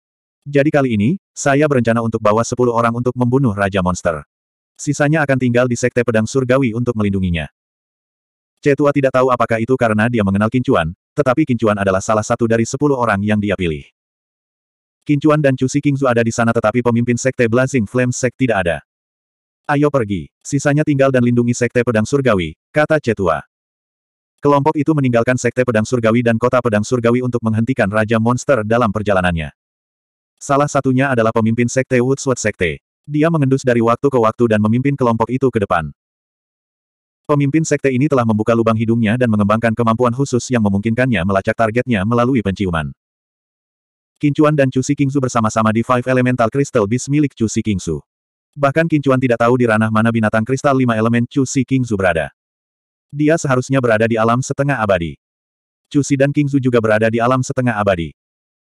Jadi kali ini, saya berencana untuk bawa 10 orang untuk membunuh Raja Monster. Sisanya akan tinggal di Sekte Pedang Surgawi untuk melindunginya. Cetua tidak tahu apakah itu karena dia mengenal Kincuan, tetapi Kincuan adalah salah satu dari sepuluh orang yang dia pilih. Kincuan dan Cusi Kingzu ada di sana tetapi pemimpin Sekte Blazing Flame Sek tidak ada. Ayo pergi, sisanya tinggal dan lindungi Sekte Pedang Surgawi, kata Cetua. Kelompok itu meninggalkan Sekte Pedang Surgawi dan Kota Pedang Surgawi untuk menghentikan Raja Monster dalam perjalanannya. Salah satunya adalah pemimpin Sekte Woodsworth Sekte. Dia mengendus dari waktu ke waktu dan memimpin kelompok itu ke depan. Pemimpin sekte ini telah membuka lubang hidungnya dan mengembangkan kemampuan khusus yang memungkinkannya melacak targetnya melalui penciuman. Kincuan dan Cusi Kingsu bersama-sama di Five Elemental Crystal Beast milik Cusi Kingsu. Bahkan Kincuan tidak tahu di ranah mana binatang kristal lima elemen Cusi Kingsu berada. Dia seharusnya berada di alam setengah abadi. Cusi dan Kingsu juga berada di alam setengah abadi.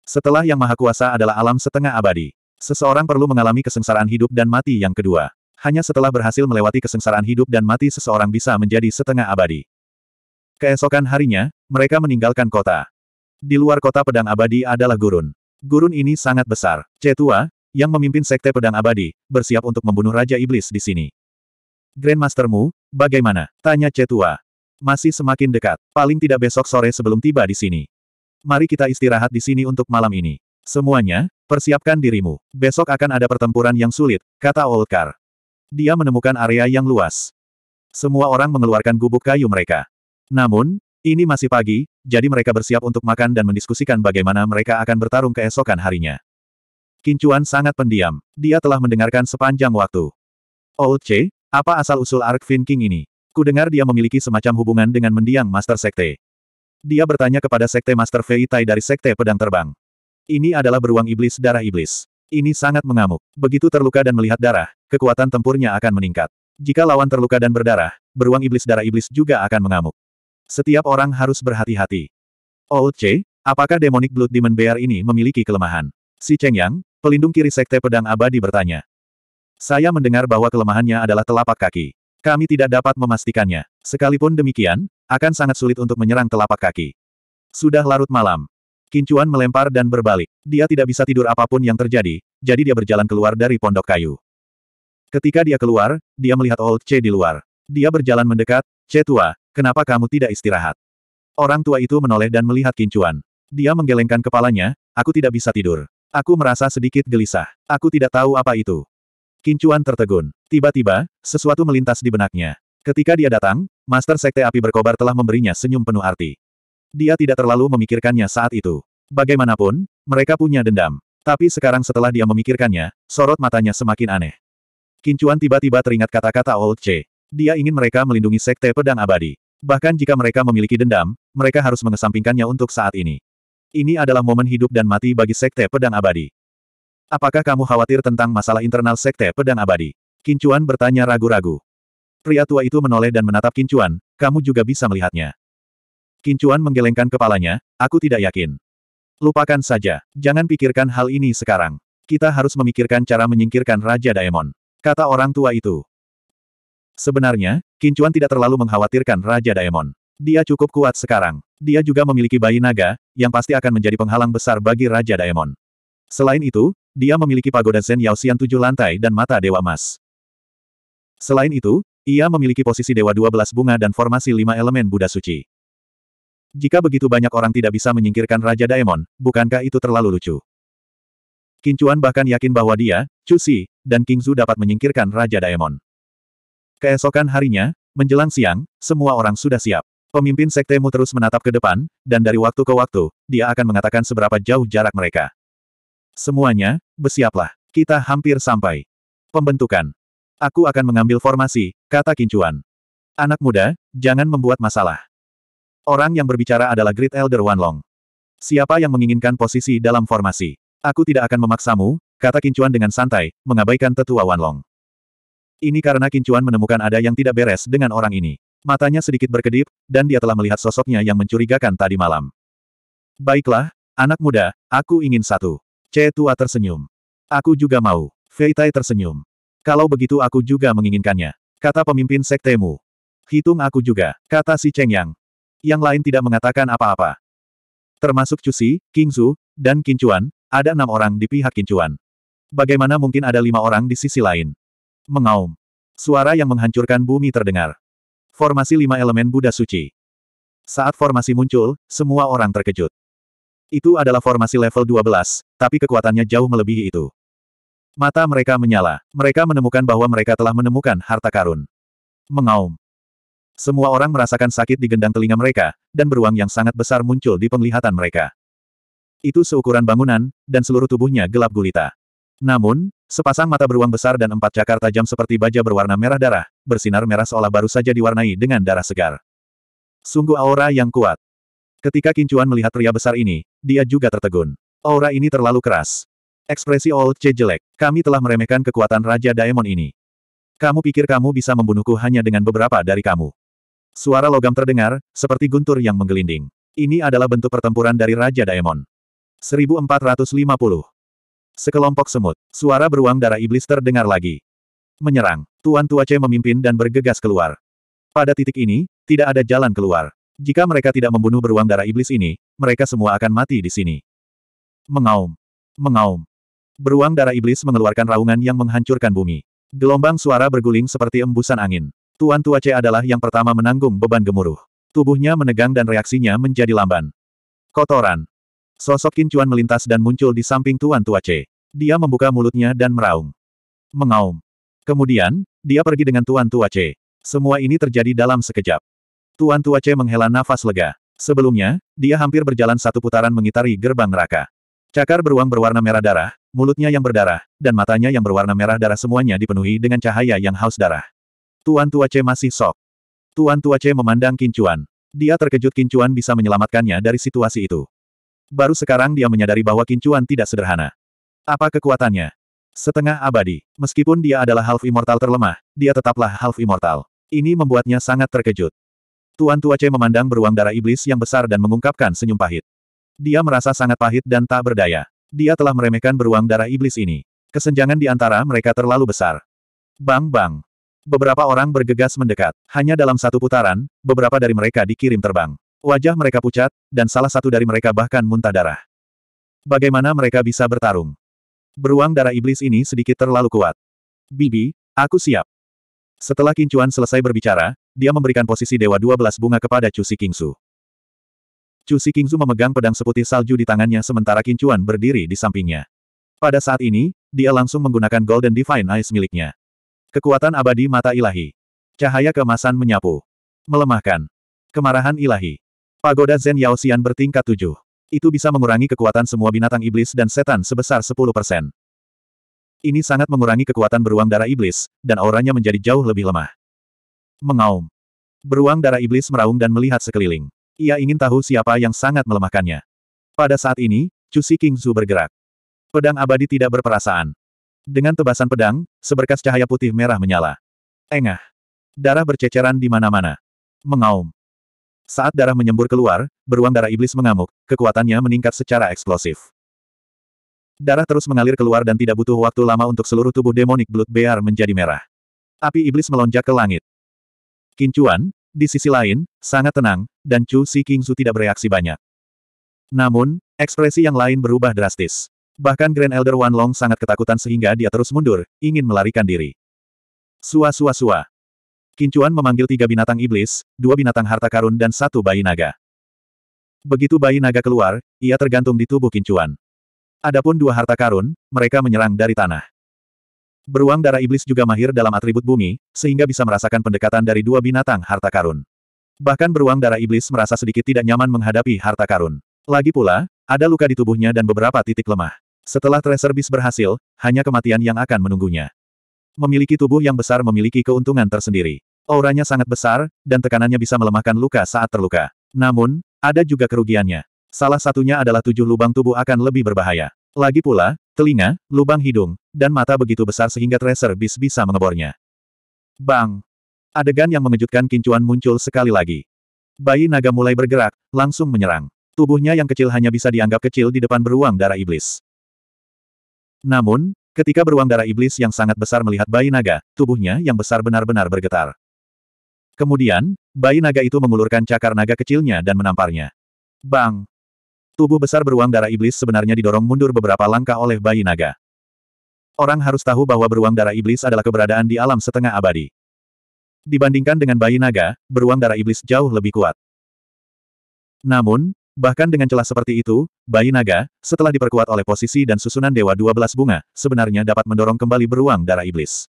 Setelah Yang Maha Kuasa adalah alam setengah abadi. Seseorang perlu mengalami kesengsaraan hidup dan mati yang kedua. Hanya setelah berhasil melewati kesengsaraan hidup dan mati seseorang bisa menjadi setengah abadi. Keesokan harinya, mereka meninggalkan kota. Di luar kota pedang abadi adalah gurun. Gurun ini sangat besar. Cetua, yang memimpin sekte pedang abadi, bersiap untuk membunuh Raja Iblis di sini. Grandmastermu, bagaimana? Tanya Cetua. Masih semakin dekat, paling tidak besok sore sebelum tiba di sini. Mari kita istirahat di sini untuk malam ini. Semuanya, persiapkan dirimu. Besok akan ada pertempuran yang sulit, kata Olkar. Dia menemukan area yang luas. Semua orang mengeluarkan gubuk kayu mereka. Namun, ini masih pagi, jadi mereka bersiap untuk makan dan mendiskusikan bagaimana mereka akan bertarung keesokan harinya. Kincuan sangat pendiam. Dia telah mendengarkan sepanjang waktu. Old C, apa asal-usul Ark Fin King ini? Kudengar dia memiliki semacam hubungan dengan mendiang Master Sekte. Dia bertanya kepada Sekte Master Fei Tai dari Sekte Pedang Terbang. Ini adalah beruang iblis darah iblis. Ini sangat mengamuk. Begitu terluka dan melihat darah, kekuatan tempurnya akan meningkat. Jika lawan terluka dan berdarah, beruang iblis darah iblis juga akan mengamuk. Setiap orang harus berhati-hati. Old C, apakah demonic blood demon bear ini memiliki kelemahan? Si Cheng Yang, pelindung kiri sekte pedang abadi bertanya. Saya mendengar bahwa kelemahannya adalah telapak kaki. Kami tidak dapat memastikannya. Sekalipun demikian, akan sangat sulit untuk menyerang telapak kaki. Sudah larut malam, Kincuan melempar dan berbalik. Dia tidak bisa tidur apapun yang terjadi, jadi dia berjalan keluar dari pondok kayu. Ketika dia keluar, dia melihat Old C di luar. Dia berjalan mendekat, C tua, kenapa kamu tidak istirahat? Orang tua itu menoleh dan melihat Kincuan. Dia menggelengkan kepalanya, aku tidak bisa tidur. Aku merasa sedikit gelisah. Aku tidak tahu apa itu. Kincuan tertegun. Tiba-tiba, sesuatu melintas di benaknya. Ketika dia datang, Master Sekte Api Berkobar telah memberinya senyum penuh arti. Dia tidak terlalu memikirkannya saat itu. Bagaimanapun, mereka punya dendam. Tapi sekarang setelah dia memikirkannya, sorot matanya semakin aneh. Kincuan tiba-tiba teringat kata-kata Old C. Dia ingin mereka melindungi Sekte Pedang Abadi. Bahkan jika mereka memiliki dendam, mereka harus mengesampingkannya untuk saat ini. Ini adalah momen hidup dan mati bagi Sekte Pedang Abadi. Apakah kamu khawatir tentang masalah internal Sekte Pedang Abadi? Kincuan bertanya ragu-ragu. Pria tua itu menoleh dan menatap Kincuan, kamu juga bisa melihatnya. Kincuan menggelengkan kepalanya, aku tidak yakin. Lupakan saja, jangan pikirkan hal ini sekarang. Kita harus memikirkan cara menyingkirkan Raja Daemon. Kata orang tua itu. Sebenarnya, Kincuan tidak terlalu mengkhawatirkan Raja Daemon. Dia cukup kuat sekarang. Dia juga memiliki bayi naga, yang pasti akan menjadi penghalang besar bagi Raja Daemon. Selain itu, dia memiliki pagoda Zen Yao Xian tujuh lantai dan mata Dewa Emas. Selain itu, ia memiliki posisi Dewa Belas bunga dan formasi lima elemen Buddha Suci. Jika begitu banyak orang tidak bisa menyingkirkan Raja Daemon, bukankah itu terlalu lucu? Kincuan bahkan yakin bahwa dia, Chu Si, dan King Zhu dapat menyingkirkan Raja Daemon. Keesokan harinya, menjelang siang, semua orang sudah siap. Pemimpin sektemu terus menatap ke depan, dan dari waktu ke waktu, dia akan mengatakan seberapa jauh jarak mereka. Semuanya, bersiaplah. Kita hampir sampai. Pembentukan. Aku akan mengambil formasi, kata Kincuan. Anak muda, jangan membuat masalah. Orang yang berbicara adalah Great Elder Wanlong. Siapa yang menginginkan posisi dalam formasi? Aku tidak akan memaksamu, kata Kincuan dengan santai, mengabaikan tetua Wanlong. Ini karena Kincuan menemukan ada yang tidak beres dengan orang ini. Matanya sedikit berkedip, dan dia telah melihat sosoknya yang mencurigakan tadi malam. Baiklah, anak muda, aku ingin satu. C tua tersenyum. Aku juga mau. Fei Tai tersenyum. Kalau begitu aku juga menginginkannya. Kata pemimpin sektemu. Hitung aku juga, kata si Cheng Yang yang lain tidak mengatakan apa-apa. Termasuk Cusi, Kingzu, dan Kincuan, ada enam orang di pihak Kincuan. Bagaimana mungkin ada lima orang di sisi lain? Mengaum. Suara yang menghancurkan bumi terdengar. Formasi lima elemen Buddha Suci. Saat formasi muncul, semua orang terkejut. Itu adalah formasi level 12, tapi kekuatannya jauh melebihi itu. Mata mereka menyala. Mereka menemukan bahwa mereka telah menemukan harta karun. Mengaum. Semua orang merasakan sakit di gendang telinga mereka, dan beruang yang sangat besar muncul di penglihatan mereka. Itu seukuran bangunan, dan seluruh tubuhnya gelap gulita. Namun, sepasang mata beruang besar dan empat cakar tajam seperti baja berwarna merah darah, bersinar merah seolah baru saja diwarnai dengan darah segar. Sungguh aura yang kuat. Ketika Kincuan melihat pria besar ini, dia juga tertegun. Aura ini terlalu keras. Ekspresi Old C jelek, kami telah meremehkan kekuatan Raja Daemon ini. Kamu pikir kamu bisa membunuhku hanya dengan beberapa dari kamu. Suara logam terdengar, seperti guntur yang menggelinding. Ini adalah bentuk pertempuran dari Raja Daemon. 1450. Sekelompok semut. Suara beruang darah iblis terdengar lagi. Menyerang. Tuan Tua C memimpin dan bergegas keluar. Pada titik ini, tidak ada jalan keluar. Jika mereka tidak membunuh beruang darah iblis ini, mereka semua akan mati di sini. Mengaum. Mengaum. Beruang darah iblis mengeluarkan raungan yang menghancurkan bumi. Gelombang suara berguling seperti embusan angin. Tuan Tua C adalah yang pertama menanggung beban gemuruh. Tubuhnya menegang dan reaksinya menjadi lamban. Kotoran. Sosok kincuan Chuan melintas dan muncul di samping Tuan Tua C. Dia membuka mulutnya dan meraung. Mengaum. Kemudian, dia pergi dengan Tuan Tua C. Semua ini terjadi dalam sekejap. Tuan Tua C menghela nafas lega. Sebelumnya, dia hampir berjalan satu putaran mengitari gerbang neraka. Cakar beruang berwarna merah darah, mulutnya yang berdarah, dan matanya yang berwarna merah darah semuanya dipenuhi dengan cahaya yang haus darah. Tuan Tua C masih sok. Tuan Tua C memandang Kincuan. Dia terkejut Kincuan bisa menyelamatkannya dari situasi itu. Baru sekarang dia menyadari bahwa Kincuan tidak sederhana. Apa kekuatannya? Setengah abadi. Meskipun dia adalah half immortal terlemah, dia tetaplah half immortal. Ini membuatnya sangat terkejut. Tuan Tua C memandang beruang darah iblis yang besar dan mengungkapkan senyum pahit. Dia merasa sangat pahit dan tak berdaya. Dia telah meremehkan beruang darah iblis ini. Kesenjangan di antara mereka terlalu besar. Bang bang. Beberapa orang bergegas mendekat. Hanya dalam satu putaran, beberapa dari mereka dikirim terbang. Wajah mereka pucat, dan salah satu dari mereka bahkan muntah darah. Bagaimana mereka bisa bertarung? Beruang darah iblis ini sedikit terlalu kuat. Bibi, aku siap. Setelah Kincuan selesai berbicara, dia memberikan posisi Dewa 12 bunga kepada Cusi Kingsu. Cusi Kingsu memegang pedang seputih salju di tangannya sementara Kincuan berdiri di sampingnya. Pada saat ini, dia langsung menggunakan Golden Divine Eyes miliknya. Kekuatan abadi mata ilahi. Cahaya kemasan menyapu. Melemahkan. Kemarahan ilahi. Pagoda Zen Yao Xian bertingkat tujuh. Itu bisa mengurangi kekuatan semua binatang iblis dan setan sebesar 10%. Ini sangat mengurangi kekuatan beruang darah iblis, dan auranya menjadi jauh lebih lemah. Mengaum. Beruang darah iblis meraung dan melihat sekeliling. Ia ingin tahu siapa yang sangat melemahkannya. Pada saat ini, Cusi King Zhu bergerak. Pedang abadi tidak berperasaan. Dengan tebasan pedang, seberkas cahaya putih merah menyala. Engah. Darah berceceran di mana-mana. Mengaum. Saat darah menyembur keluar, beruang darah iblis mengamuk, kekuatannya meningkat secara eksplosif. Darah terus mengalir keluar dan tidak butuh waktu lama untuk seluruh tubuh demonik Blood Bear menjadi merah. Api iblis melonjak ke langit. Kincuan, di sisi lain, sangat tenang, dan Chu Si Kingzu tidak bereaksi banyak. Namun, ekspresi yang lain berubah drastis. Bahkan Grand Elder Wan Long sangat ketakutan sehingga dia terus mundur, ingin melarikan diri. Sua sua sua. Kincuan memanggil tiga binatang iblis, dua binatang harta karun dan satu bayi naga. Begitu bayi naga keluar, ia tergantung di tubuh Kincuan. Adapun dua harta karun, mereka menyerang dari tanah. Beruang darah iblis juga mahir dalam atribut bumi, sehingga bisa merasakan pendekatan dari dua binatang harta karun. Bahkan beruang darah iblis merasa sedikit tidak nyaman menghadapi harta karun. Lagi pula, ada luka di tubuhnya dan beberapa titik lemah. Setelah Tracer Beast berhasil, hanya kematian yang akan menunggunya. Memiliki tubuh yang besar memiliki keuntungan tersendiri. Auranya sangat besar, dan tekanannya bisa melemahkan luka saat terluka. Namun, ada juga kerugiannya. Salah satunya adalah tujuh lubang tubuh akan lebih berbahaya. Lagi pula, telinga, lubang hidung, dan mata begitu besar sehingga Tracer Beast bisa mengebornya. Bang! Adegan yang mengejutkan Kincuan muncul sekali lagi. Bayi naga mulai bergerak, langsung menyerang. Tubuhnya yang kecil hanya bisa dianggap kecil di depan beruang darah iblis. Namun, ketika beruang darah iblis yang sangat besar melihat bayi naga, tubuhnya yang besar benar-benar bergetar. Kemudian, bayi naga itu mengulurkan cakar naga kecilnya dan menamparnya. Bang! Tubuh besar beruang darah iblis sebenarnya didorong mundur beberapa langkah oleh bayi naga. Orang harus tahu bahwa beruang darah iblis adalah keberadaan di alam setengah abadi. Dibandingkan dengan bayi naga, beruang darah iblis jauh lebih kuat. Namun, Bahkan dengan celah seperti itu, bayi naga, setelah diperkuat oleh posisi dan susunan Dewa 12 bunga, sebenarnya dapat mendorong kembali beruang darah iblis.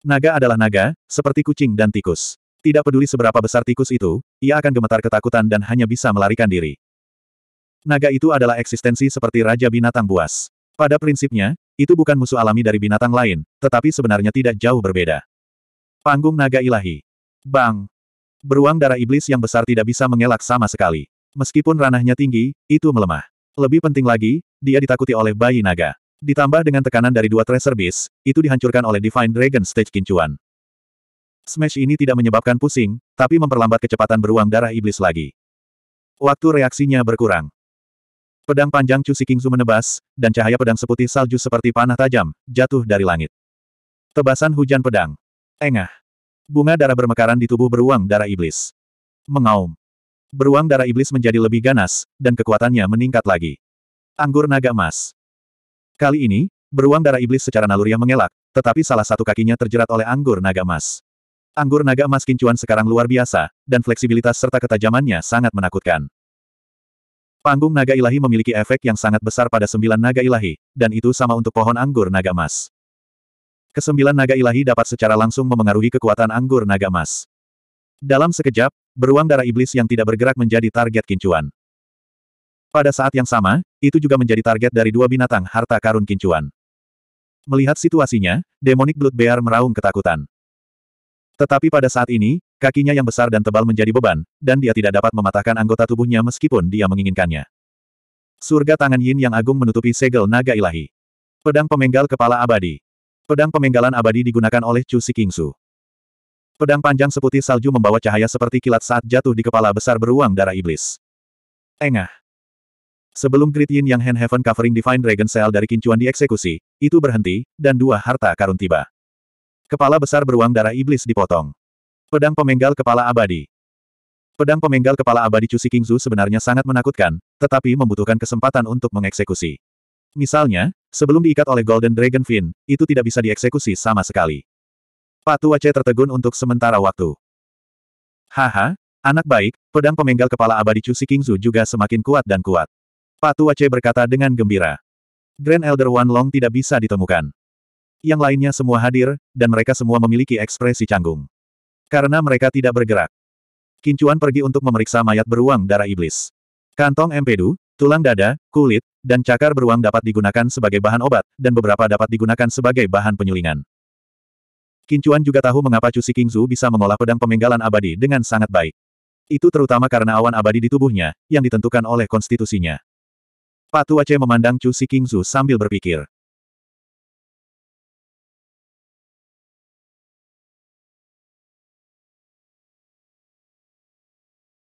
Naga adalah naga, seperti kucing dan tikus. Tidak peduli seberapa besar tikus itu, ia akan gemetar ketakutan dan hanya bisa melarikan diri. Naga itu adalah eksistensi seperti Raja Binatang Buas. Pada prinsipnya, itu bukan musuh alami dari binatang lain, tetapi sebenarnya tidak jauh berbeda. Panggung Naga Ilahi. Bang! Beruang darah iblis yang besar tidak bisa mengelak sama sekali. Meskipun ranahnya tinggi, itu melemah. Lebih penting lagi, dia ditakuti oleh bayi naga. Ditambah dengan tekanan dari dua Tracer Beast, itu dihancurkan oleh Divine Dragon Stage Kincuan. Smash ini tidak menyebabkan pusing, tapi memperlambat kecepatan beruang darah iblis lagi. Waktu reaksinya berkurang. Pedang panjang Chu Cusi Kingzu menebas, dan cahaya pedang seputih salju seperti panah tajam, jatuh dari langit. Tebasan hujan pedang. Engah. Bunga darah bermekaran di tubuh beruang darah iblis. Mengaum beruang darah iblis menjadi lebih ganas, dan kekuatannya meningkat lagi. Anggur naga emas. Kali ini, beruang darah iblis secara naluriah mengelak, tetapi salah satu kakinya terjerat oleh anggur naga emas. Anggur naga emas kincuan sekarang luar biasa, dan fleksibilitas serta ketajamannya sangat menakutkan. Panggung naga ilahi memiliki efek yang sangat besar pada sembilan naga ilahi, dan itu sama untuk pohon anggur naga emas. Kesembilan naga ilahi dapat secara langsung memengaruhi kekuatan anggur naga emas. Dalam sekejap, Beruang darah iblis yang tidak bergerak menjadi target kincuan. Pada saat yang sama, itu juga menjadi target dari dua binatang harta karun kincuan. Melihat situasinya, demonic blood bear meraung ketakutan. Tetapi pada saat ini, kakinya yang besar dan tebal menjadi beban, dan dia tidak dapat mematahkan anggota tubuhnya meskipun dia menginginkannya. Surga tangan Yin yang agung menutupi segel naga ilahi. Pedang pemenggal kepala abadi. Pedang pemenggalan abadi digunakan oleh Chu Si Pedang panjang seputih salju membawa cahaya seperti kilat saat jatuh di kepala besar beruang darah iblis. Engah. Sebelum Great Yin yang Heaven covering Divine Dragon Cell dari kincuan dieksekusi, itu berhenti, dan dua harta karun tiba. Kepala besar beruang darah iblis dipotong. Pedang pemenggal kepala abadi. Pedang pemenggal kepala abadi Cusi Kingzu sebenarnya sangat menakutkan, tetapi membutuhkan kesempatan untuk mengeksekusi. Misalnya, sebelum diikat oleh Golden Dragon Fin, itu tidak bisa dieksekusi sama sekali. Patu Aceh tertegun untuk sementara waktu. Haha, anak baik, pedang pemenggal kepala abadi Cusi Kingzu juga semakin kuat dan kuat. Patu Aceh berkata dengan gembira. Grand Elder Wan Long tidak bisa ditemukan. Yang lainnya semua hadir, dan mereka semua memiliki ekspresi canggung. Karena mereka tidak bergerak. Kincuan pergi untuk memeriksa mayat beruang darah iblis. Kantong empedu, tulang dada, kulit, dan cakar beruang dapat digunakan sebagai bahan obat, dan beberapa dapat digunakan sebagai bahan penyulingan. Kincuan juga tahu mengapa Cusi Kingzu bisa mengolah pedang pemenggalan abadi dengan sangat baik. Itu terutama karena awan abadi di tubuhnya, yang ditentukan oleh konstitusinya. Pak Aceh memandang Cusi Kingzu sambil berpikir.